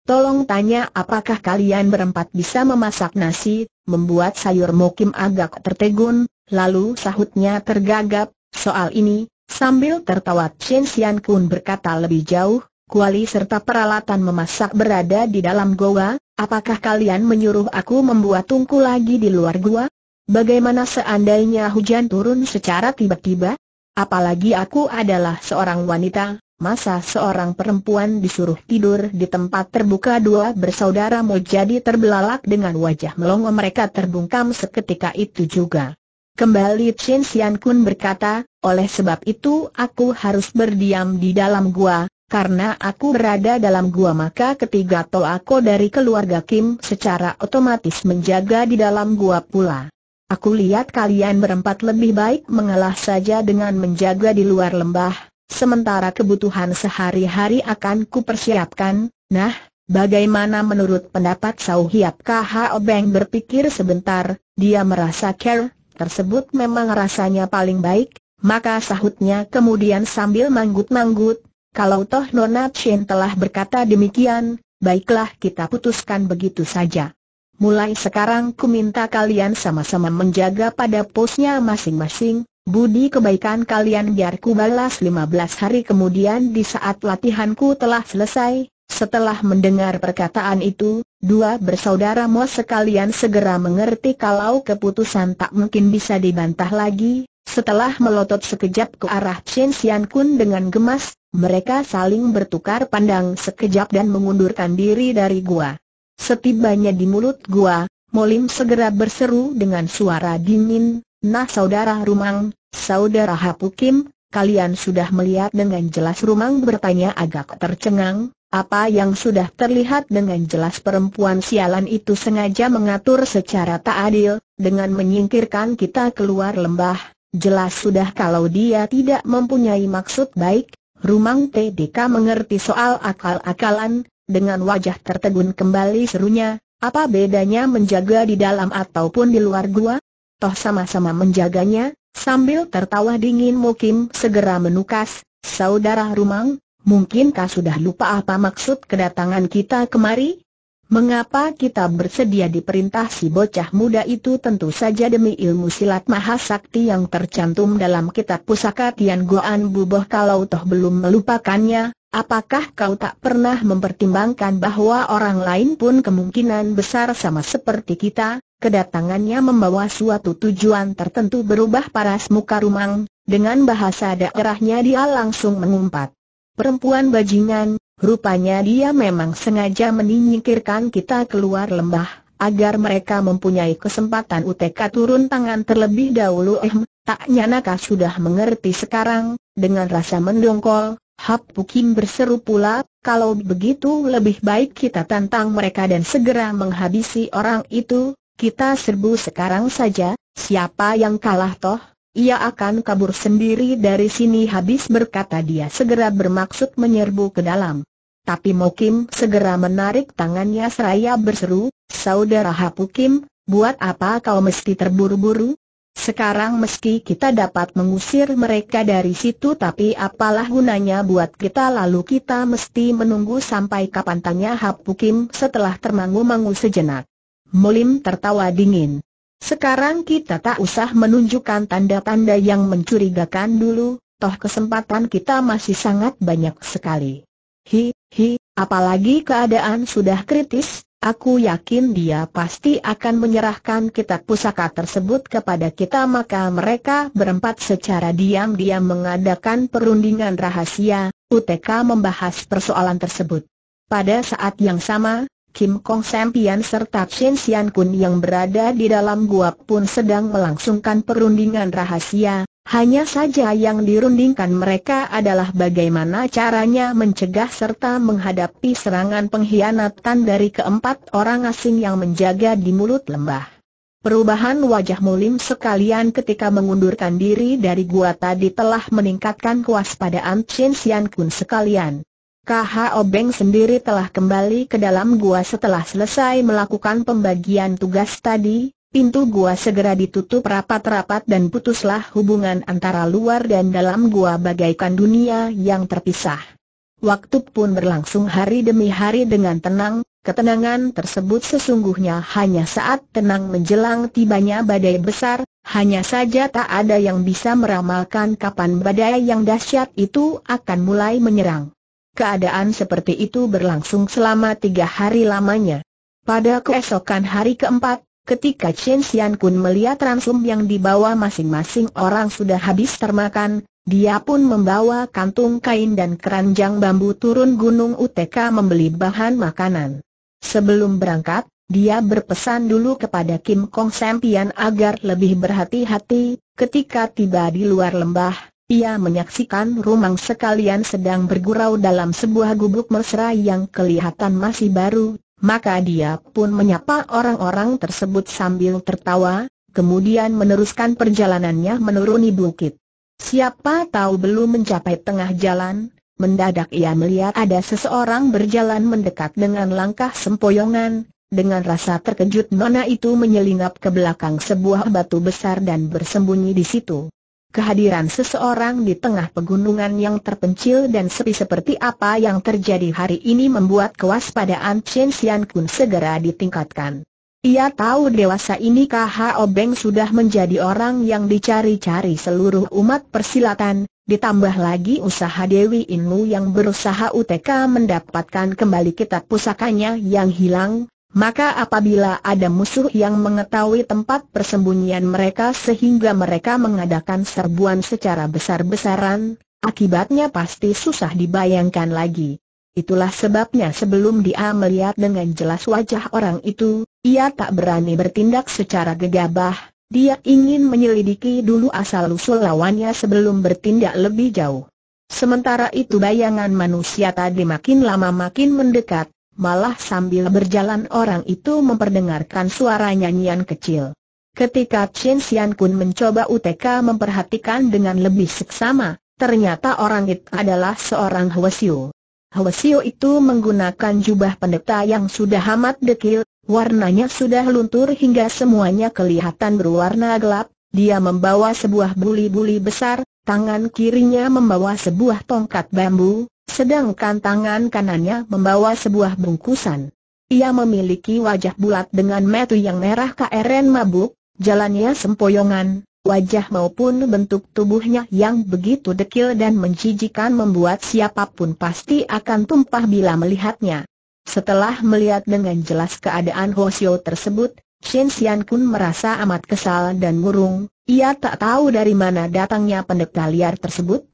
Tolong tanya apakah kalian berempat bisa memasak nasi, membuat sayur mokim agak tertegun, lalu sahutnya tergagap, soal ini, sambil tertawa Chen Xian Kun berkata lebih jauh, kuali serta peralatan memasak berada di dalam goa, apakah kalian menyuruh aku membuat tungku lagi di luar gua? Bagaimana seandainya hujan turun secara tiba-tiba? Apalagi aku adalah seorang wanita, masa seorang perempuan disuruh tidur di tempat terbuka dua bersaudara mau jadi terbelalak dengan wajah melongo mereka terbungkam seketika itu juga. Kembali Chen Xian Kun berkata, oleh sebab itu aku harus berdiam di dalam gua, karena aku berada dalam gua maka ketiga toako dari keluarga Kim secara otomatis menjaga di dalam gua pula. Aku lihat kalian berempat lebih baik mengalah saja dengan menjaga di luar lembah, sementara kebutuhan sehari-hari akan kupersiapkan. Nah, bagaimana menurut pendapat Sau Hiap K.H.O. Obeng berpikir sebentar, dia merasa care tersebut memang rasanya paling baik, maka sahutnya kemudian sambil manggut-manggut, kalau toh Nona Chen telah berkata demikian, baiklah kita putuskan begitu saja. Mulai sekarang ku minta kalian sama-sama menjaga pada posnya masing-masing, budi kebaikan kalian biar ku balas 15 hari kemudian di saat latihanku telah selesai, setelah mendengar perkataan itu, dua bersaudara Mo sekalian segera mengerti kalau keputusan tak mungkin bisa dibantah lagi. Setelah melotot sekejap ke arah Chen Xian Kun dengan gemas, mereka saling bertukar pandang sekejap dan mengundurkan diri dari gua. Setibanya di mulut gua, Molim segera berseru dengan suara dingin, Nah saudara Rumang, saudara Hapukim, kalian sudah melihat dengan jelas Rumang bertanya agak tercengang, apa yang sudah terlihat dengan jelas perempuan sialan itu sengaja mengatur secara tak adil, dengan menyingkirkan kita keluar lembah, jelas sudah kalau dia tidak mempunyai maksud baik, Rumang TDK mengerti soal akal-akalan, dengan wajah tertegun kembali serunya, apa bedanya menjaga di dalam ataupun di luar gua? Toh sama-sama menjaganya, sambil tertawa dingin Mukim segera menukas, Saudara Rumang, mungkinkah sudah lupa apa maksud kedatangan kita kemari? Mengapa kita bersedia diperintah si bocah muda itu tentu saja demi ilmu silat mahasakti yang tercantum dalam kitab pusaka Tian Goan Buboh kalau toh belum melupakannya, apakah kau tak pernah mempertimbangkan bahwa orang lain pun kemungkinan besar sama seperti kita, kedatangannya membawa suatu tujuan tertentu berubah paras muka rumang, dengan bahasa daerahnya dia langsung mengumpat. Perempuan bajingan, Rupanya dia memang sengaja menyingkirkan kita keluar lembah, agar mereka mempunyai kesempatan UTK turun tangan terlebih dahulu. Eh, tak nyanaka sudah mengerti sekarang, dengan rasa mendongkol, Hap Pukim berseru pula, kalau begitu lebih baik kita tantang mereka dan segera menghabisi orang itu, kita serbu sekarang saja, siapa yang kalah toh, ia akan kabur sendiri dari sini habis berkata dia segera bermaksud menyerbu ke dalam. Tapi Mokim segera menarik tangannya seraya berseru, Saudara Hapukim, buat apa kau mesti terburu-buru? Sekarang meski kita dapat mengusir mereka dari situ tapi apalah gunanya buat kita lalu kita mesti menunggu sampai kapan tanya Hapukim setelah termangu-mangu sejenak. Mulim tertawa dingin. Sekarang kita tak usah menunjukkan tanda-tanda yang mencurigakan dulu, toh kesempatan kita masih sangat banyak sekali. Hi, hi, apalagi keadaan sudah kritis, aku yakin dia pasti akan menyerahkan kitab pusaka tersebut kepada kita maka mereka berempat secara diam-diam mengadakan perundingan rahasia, UTK membahas persoalan tersebut. Pada saat yang sama, Kim Kong Sampian serta Chen Xian Kun yang berada di dalam gua pun sedang melangsungkan perundingan rahasia, hanya saja yang dirundingkan mereka adalah bagaimana caranya mencegah serta menghadapi serangan pengkhianatan dari keempat orang asing yang menjaga di mulut lembah. Perubahan wajah Mulim sekalian ketika mengundurkan diri dari gua tadi telah meningkatkan kewaspadaan Chen Xian Kun sekalian. KHO Beng sendiri telah kembali ke dalam gua setelah selesai melakukan pembagian tugas tadi, pintu gua segera ditutup rapat-rapat dan putuslah hubungan antara luar dan dalam gua bagaikan dunia yang terpisah. Waktu pun berlangsung hari demi hari dengan tenang, ketenangan tersebut sesungguhnya hanya saat tenang menjelang tibanya badai besar, hanya saja tak ada yang bisa meramalkan kapan badai yang dahsyat itu akan mulai menyerang. Keadaan seperti itu berlangsung selama tiga hari lamanya. Pada keesokan hari keempat, ketika Chen Xian Kun melihat ransum yang dibawa masing-masing orang sudah habis termakan, dia pun membawa kantung kain dan keranjang bambu turun gunung UTK membeli bahan makanan. Sebelum berangkat, dia berpesan dulu kepada Kim Kong Sempian agar lebih berhati-hati, ketika tiba di luar lembah, ia menyaksikan Rumang sekalian sedang bergurau dalam sebuah gubuk mesra yang kelihatan masih baru, maka dia pun menyapa orang-orang tersebut sambil tertawa, kemudian meneruskan perjalanannya menuruni bukit. Siapa tahu belum mencapai tengah jalan, mendadak ia melihat ada seseorang berjalan mendekat dengan langkah sempoyongan, dengan rasa terkejut Nona itu menyelinap ke belakang sebuah batu besar dan bersembunyi di situ. Kehadiran seseorang di tengah pegunungan yang terpencil dan sepi seperti apa yang terjadi hari ini membuat kewaspadaan Chen Xian Kun segera ditingkatkan. Ia tahu dewasa ini KHO Obeng sudah menjadi orang yang dicari-cari seluruh umat persilatan, ditambah lagi usaha Dewi Inmu yang berusaha UTK mendapatkan kembali kitab pusakanya yang hilang, maka apabila ada musuh yang mengetahui tempat persembunyian mereka sehingga mereka mengadakan serbuan secara besar-besaran, akibatnya pasti susah dibayangkan lagi. Itulah sebabnya sebelum dia melihat dengan jelas wajah orang itu, ia tak berani bertindak secara gegabah, dia ingin menyelidiki dulu asal-usul lawannya sebelum bertindak lebih jauh. Sementara itu bayangan manusia tadi makin lama makin mendekat, malah sambil berjalan orang itu memperdengarkan suara nyanyian kecil. Ketika Chen Xian Kun mencoba UTK memperhatikan dengan lebih seksama, ternyata orang itu adalah seorang Hwasyu. Hwasyu itu menggunakan jubah pendeta yang sudah amat dekil, warnanya sudah luntur hingga semuanya kelihatan berwarna gelap, dia membawa sebuah buli-buli besar, tangan kirinya membawa sebuah tongkat bambu, Sedangkan tangan kanannya membawa sebuah bungkusan. Ia memiliki wajah bulat dengan metu yang merah keren mabuk, jalannya sempoyongan, wajah maupun bentuk tubuhnya yang begitu dekil dan menjijikan membuat siapapun pasti akan tumpah bila melihatnya. Setelah melihat dengan jelas keadaan Hoshio tersebut, Shin Xian Kun merasa amat kesal dan murung, ia tak tahu dari mana datangnya pendekar liar tersebut,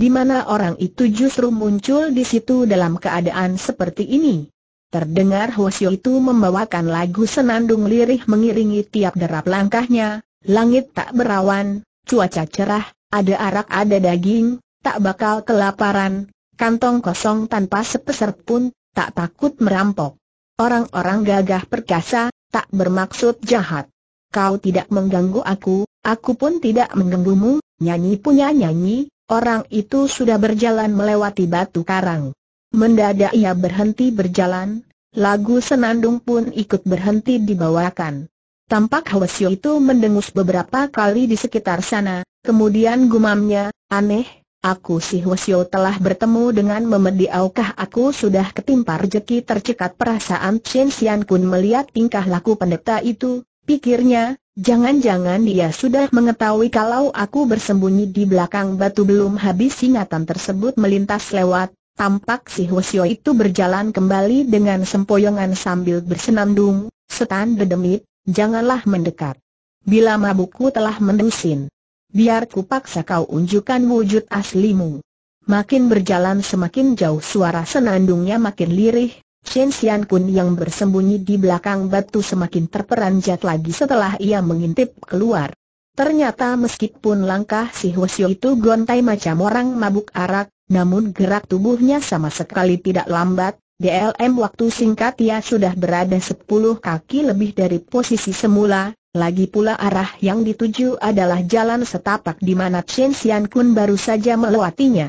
di mana orang itu justru muncul di situ dalam keadaan seperti ini. Terdengar Hwasyo itu membawakan lagu senandung lirih mengiringi tiap derap langkahnya, langit tak berawan, cuaca cerah, ada arak ada daging, tak bakal kelaparan, kantong kosong tanpa sepeser pun, tak takut merampok. Orang-orang gagah perkasa, tak bermaksud jahat. Kau tidak mengganggu aku, aku pun tidak mengganggumu, nyanyi punya nyanyi, Orang itu sudah berjalan melewati batu karang. Mendadak ia berhenti berjalan, lagu senandung pun ikut berhenti dibawakan. Tampak Hwasyo itu mendengus beberapa kali di sekitar sana, kemudian gumamnya, aneh, aku si Hwasyo telah bertemu dengan memedi aukah aku sudah ketimpa rejeki tercekat perasaan Chen Xian Kun melihat tingkah laku pendeta itu, pikirnya, Jangan-jangan dia sudah mengetahui kalau aku bersembunyi di belakang batu belum habis singatan tersebut melintas lewat, tampak si Hosio itu berjalan kembali dengan sempoyongan sambil bersenandung, setan berdemit, janganlah mendekat. Bila mabukku telah mendusin, biar paksa kau unjukkan wujud aslimu. Makin berjalan semakin jauh suara senandungnya makin lirih, Chen Xian Kun yang bersembunyi di belakang batu semakin terperanjat lagi setelah ia mengintip keluar. Ternyata meskipun langkah si Hwasyo itu gontai macam orang mabuk arak, namun gerak tubuhnya sama sekali tidak lambat, DLM waktu singkat ia sudah berada 10 kaki lebih dari posisi semula, lagi pula arah yang dituju adalah jalan setapak di mana Chen Xian Kun baru saja melewatinya.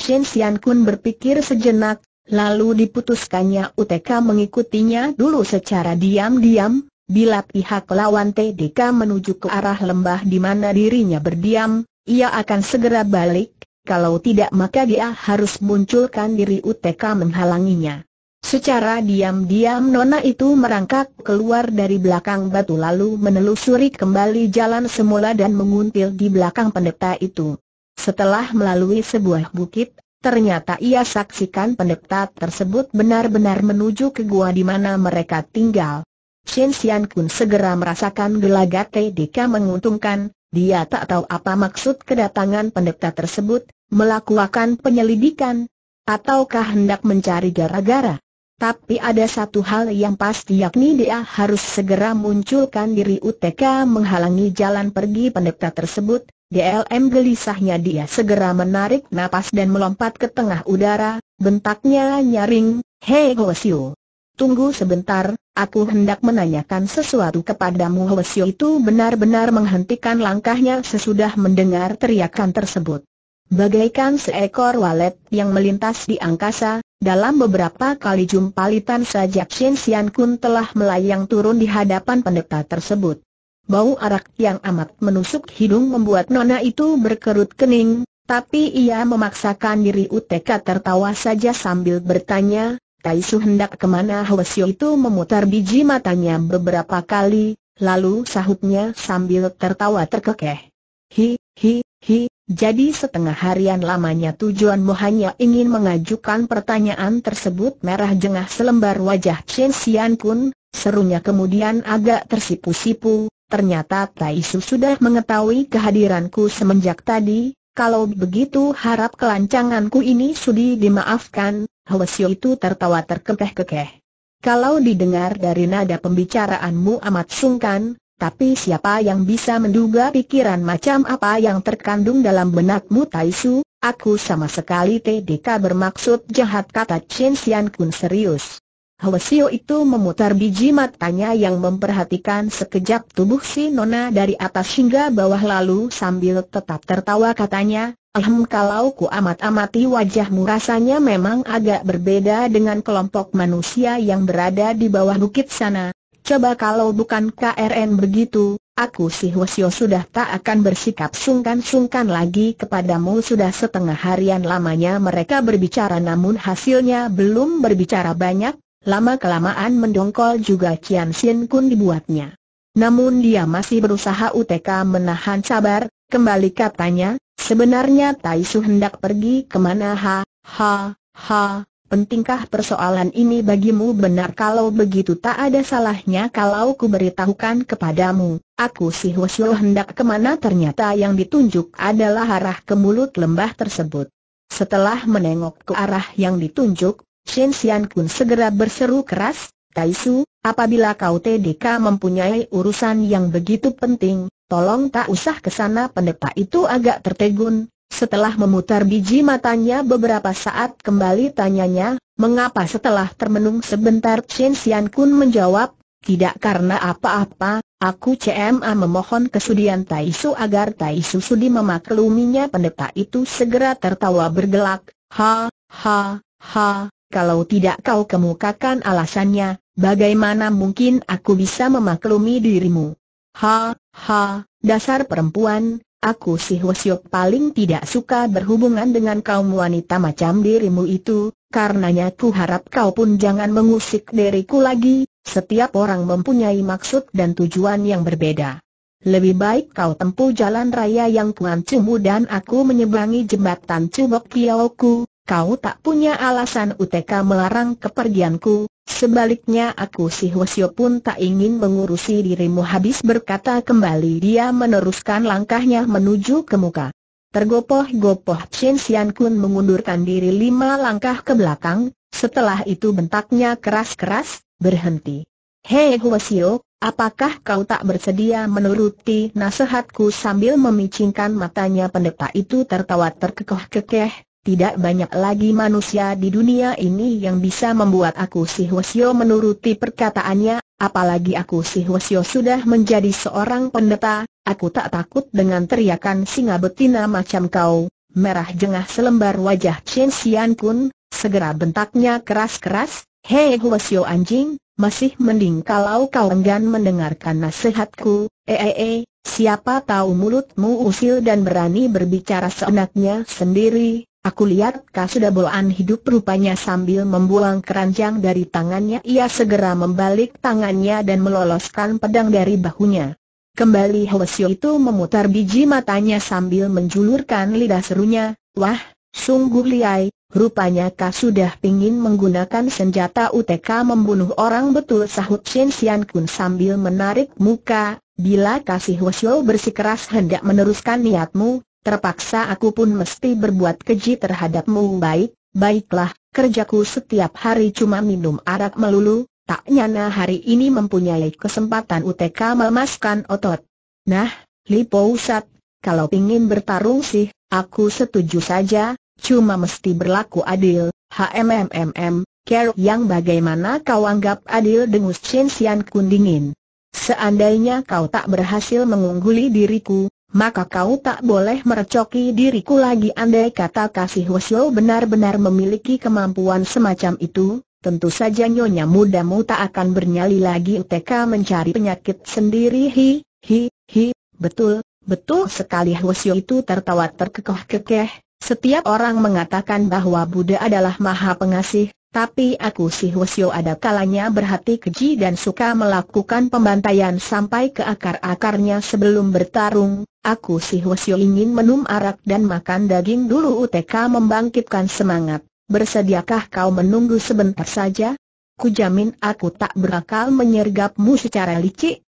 Chen Xian Kun berpikir sejenak, Lalu diputuskannya UTK mengikutinya dulu secara diam-diam, bila pihak lawan TDK menuju ke arah lembah di mana dirinya berdiam, ia akan segera balik, kalau tidak maka dia harus munculkan diri UTK menghalanginya. Secara diam-diam Nona itu merangkak keluar dari belakang batu lalu menelusuri kembali jalan semula dan menguntil di belakang pendeta itu. Setelah melalui sebuah bukit Ternyata ia saksikan pendeta tersebut benar-benar menuju ke gua di mana mereka tinggal. Chen Xian Kun segera merasakan gelagat Dika menguntungkan, dia tak tahu apa maksud kedatangan pendeta tersebut, melakukan penyelidikan, ataukah hendak mencari gara-gara. Tapi ada satu hal yang pasti yakni dia harus segera munculkan diri UTK menghalangi jalan pergi pendeta tersebut, DLM gelisahnya dia segera menarik napas dan melompat ke tengah udara, bentaknya nyaring, Hei Hoesio. Tunggu sebentar, aku hendak menanyakan sesuatu kepadamu Hoesio itu benar-benar menghentikan langkahnya sesudah mendengar teriakan tersebut. Bagaikan seekor walet yang melintas di angkasa, dalam beberapa kali jumpalitan sajak Shin Sian Kun telah melayang turun di hadapan pendeta tersebut. Bau arak yang amat menusuk hidung membuat nona itu berkerut kening, tapi ia memaksakan diri UTK tertawa saja sambil bertanya, Tai Su hendak kemana Hwasyo itu memutar biji matanya beberapa kali, lalu sahutnya sambil tertawa terkekeh. Hi, hi, hi, jadi setengah harian lamanya tujuanmu hanya ingin mengajukan pertanyaan tersebut merah jengah selembar wajah Chen Xian Kun, serunya kemudian agak tersipu-sipu, Ternyata Taisu sudah mengetahui kehadiranku semenjak tadi, kalau begitu harap kelancanganku ini sudi dimaafkan, Siu itu tertawa terkekeh-kekeh. Kalau didengar dari nada pembicaraanmu amat sungkan, tapi siapa yang bisa menduga pikiran macam apa yang terkandung dalam benakmu Taisu, aku sama sekali TDK bermaksud jahat kata Chen Xian Kun serius. Helesio itu memutar biji matanya yang memperhatikan sekejap tubuh si Nona dari atas hingga bawah lalu sambil tetap tertawa katanya, alhamdulillah kalau ku amat-amati wajahmu rasanya memang agak berbeda dengan kelompok manusia yang berada di bawah bukit sana. Coba kalau bukan KRN begitu, aku si Helesio sudah tak akan bersikap sungkan-sungkan lagi kepadamu sudah setengah harian lamanya mereka berbicara namun hasilnya belum berbicara banyak, lama-kelamaan mendongkol juga Kian Shin Kun dibuatnya. Namun dia masih berusaha UTK menahan sabar, kembali katanya, sebenarnya Tai Su hendak pergi kemana ha, ha, ha, pentingkah persoalan ini bagimu benar kalau begitu tak ada salahnya kalau ku beritahukan kepadamu, aku si Hwasyo hendak kemana ternyata yang ditunjuk adalah arah ke mulut lembah tersebut. Setelah menengok ke arah yang ditunjuk, Shen Xian Kun segera berseru keras, Tai Su, apabila kau TDK mempunyai urusan yang begitu penting, tolong tak usah ke sana pendeta itu agak tertegun. Setelah memutar biji matanya beberapa saat kembali tanyanya, mengapa setelah termenung sebentar Chen Xian Kun menjawab, tidak karena apa-apa, aku CMA memohon kesudian Tai Su agar Tai Su sudi memakluminya pendeta itu segera tertawa bergelak, ha, ha, ha, kalau tidak kau kemukakan alasannya, bagaimana mungkin aku bisa memaklumi dirimu? Ha, ha, dasar perempuan, aku si Hwasyok paling tidak suka berhubungan dengan kaum wanita macam dirimu itu, karenanya ku harap kau pun jangan mengusik diriku lagi, setiap orang mempunyai maksud dan tujuan yang berbeda. Lebih baik kau tempuh jalan raya yang Kuan Cumu dan aku menyeberangi jembatan Cubok Kioku, Kau tak punya alasan UTK melarang kepergianku, sebaliknya aku si Hwasyo pun tak ingin mengurusi dirimu habis berkata kembali dia meneruskan langkahnya menuju ke muka. Tergopoh-gopoh Chen Xian Kun mengundurkan diri lima langkah ke belakang, setelah itu bentaknya keras-keras, berhenti. Hei Hwasyo, Apakah kau tak bersedia menuruti nasihatku sambil memicingkan matanya pendeta itu tertawa terkekeh-kekeh, tidak banyak lagi manusia di dunia ini yang bisa membuat aku si Hwasyo menuruti perkataannya, apalagi aku si Hwasyo sudah menjadi seorang pendeta, aku tak takut dengan teriakan singa betina macam kau, merah jengah selembar wajah Chen Xian Kun, segera bentaknya keras-keras, hei Hwasyo anjing, masih mending kalau kau enggan mendengarkan nasihatku, ee, eh, eh, eh, siapa tahu mulutmu usil dan berani berbicara seenaknya sendiri, Aku lihat kau sudah bawaan hidup rupanya sambil membuang keranjang dari tangannya ia segera membalik tangannya dan meloloskan pedang dari bahunya. Kembali Hwasyo itu memutar biji matanya sambil menjulurkan lidah serunya, wah, sungguh liai, rupanya kau sudah pingin menggunakan senjata UTK membunuh orang betul sahut Shin Sian Kun sambil menarik muka, bila kasih Hwasyo bersikeras hendak meneruskan niatmu, terpaksa aku pun mesti berbuat keji terhadapmu baik, baiklah, kerjaku setiap hari cuma minum arak melulu, tak nyana hari ini mempunyai kesempatan UTK memaskan otot. Nah, Lipo Usat, kalau ingin bertarung sih, aku setuju saja, cuma mesti berlaku adil, HMMMM, ker. yang bagaimana kau anggap adil dengan Chen Sian Kun Seandainya kau tak berhasil mengungguli diriku, maka kau tak boleh merecoki diriku lagi andai kata kasih Wesyo benar-benar memiliki kemampuan semacam itu, tentu saja nyonya mudamu tak akan bernyali lagi UTK mencari penyakit sendiri hi, hi, hi, betul, betul sekali Wesyo itu tertawa terkekeh-kekeh, setiap orang mengatakan bahwa Buddha adalah maha pengasih, tapi aku si Hwasyo ada kalanya berhati keji dan suka melakukan pembantaian sampai ke akar-akarnya sebelum bertarung, Aku si Hosio ingin menum arak dan makan daging dulu UTK membangkitkan semangat. Bersediakah kau menunggu sebentar saja? Kujamin aku tak berakal menyergapmu secara licik,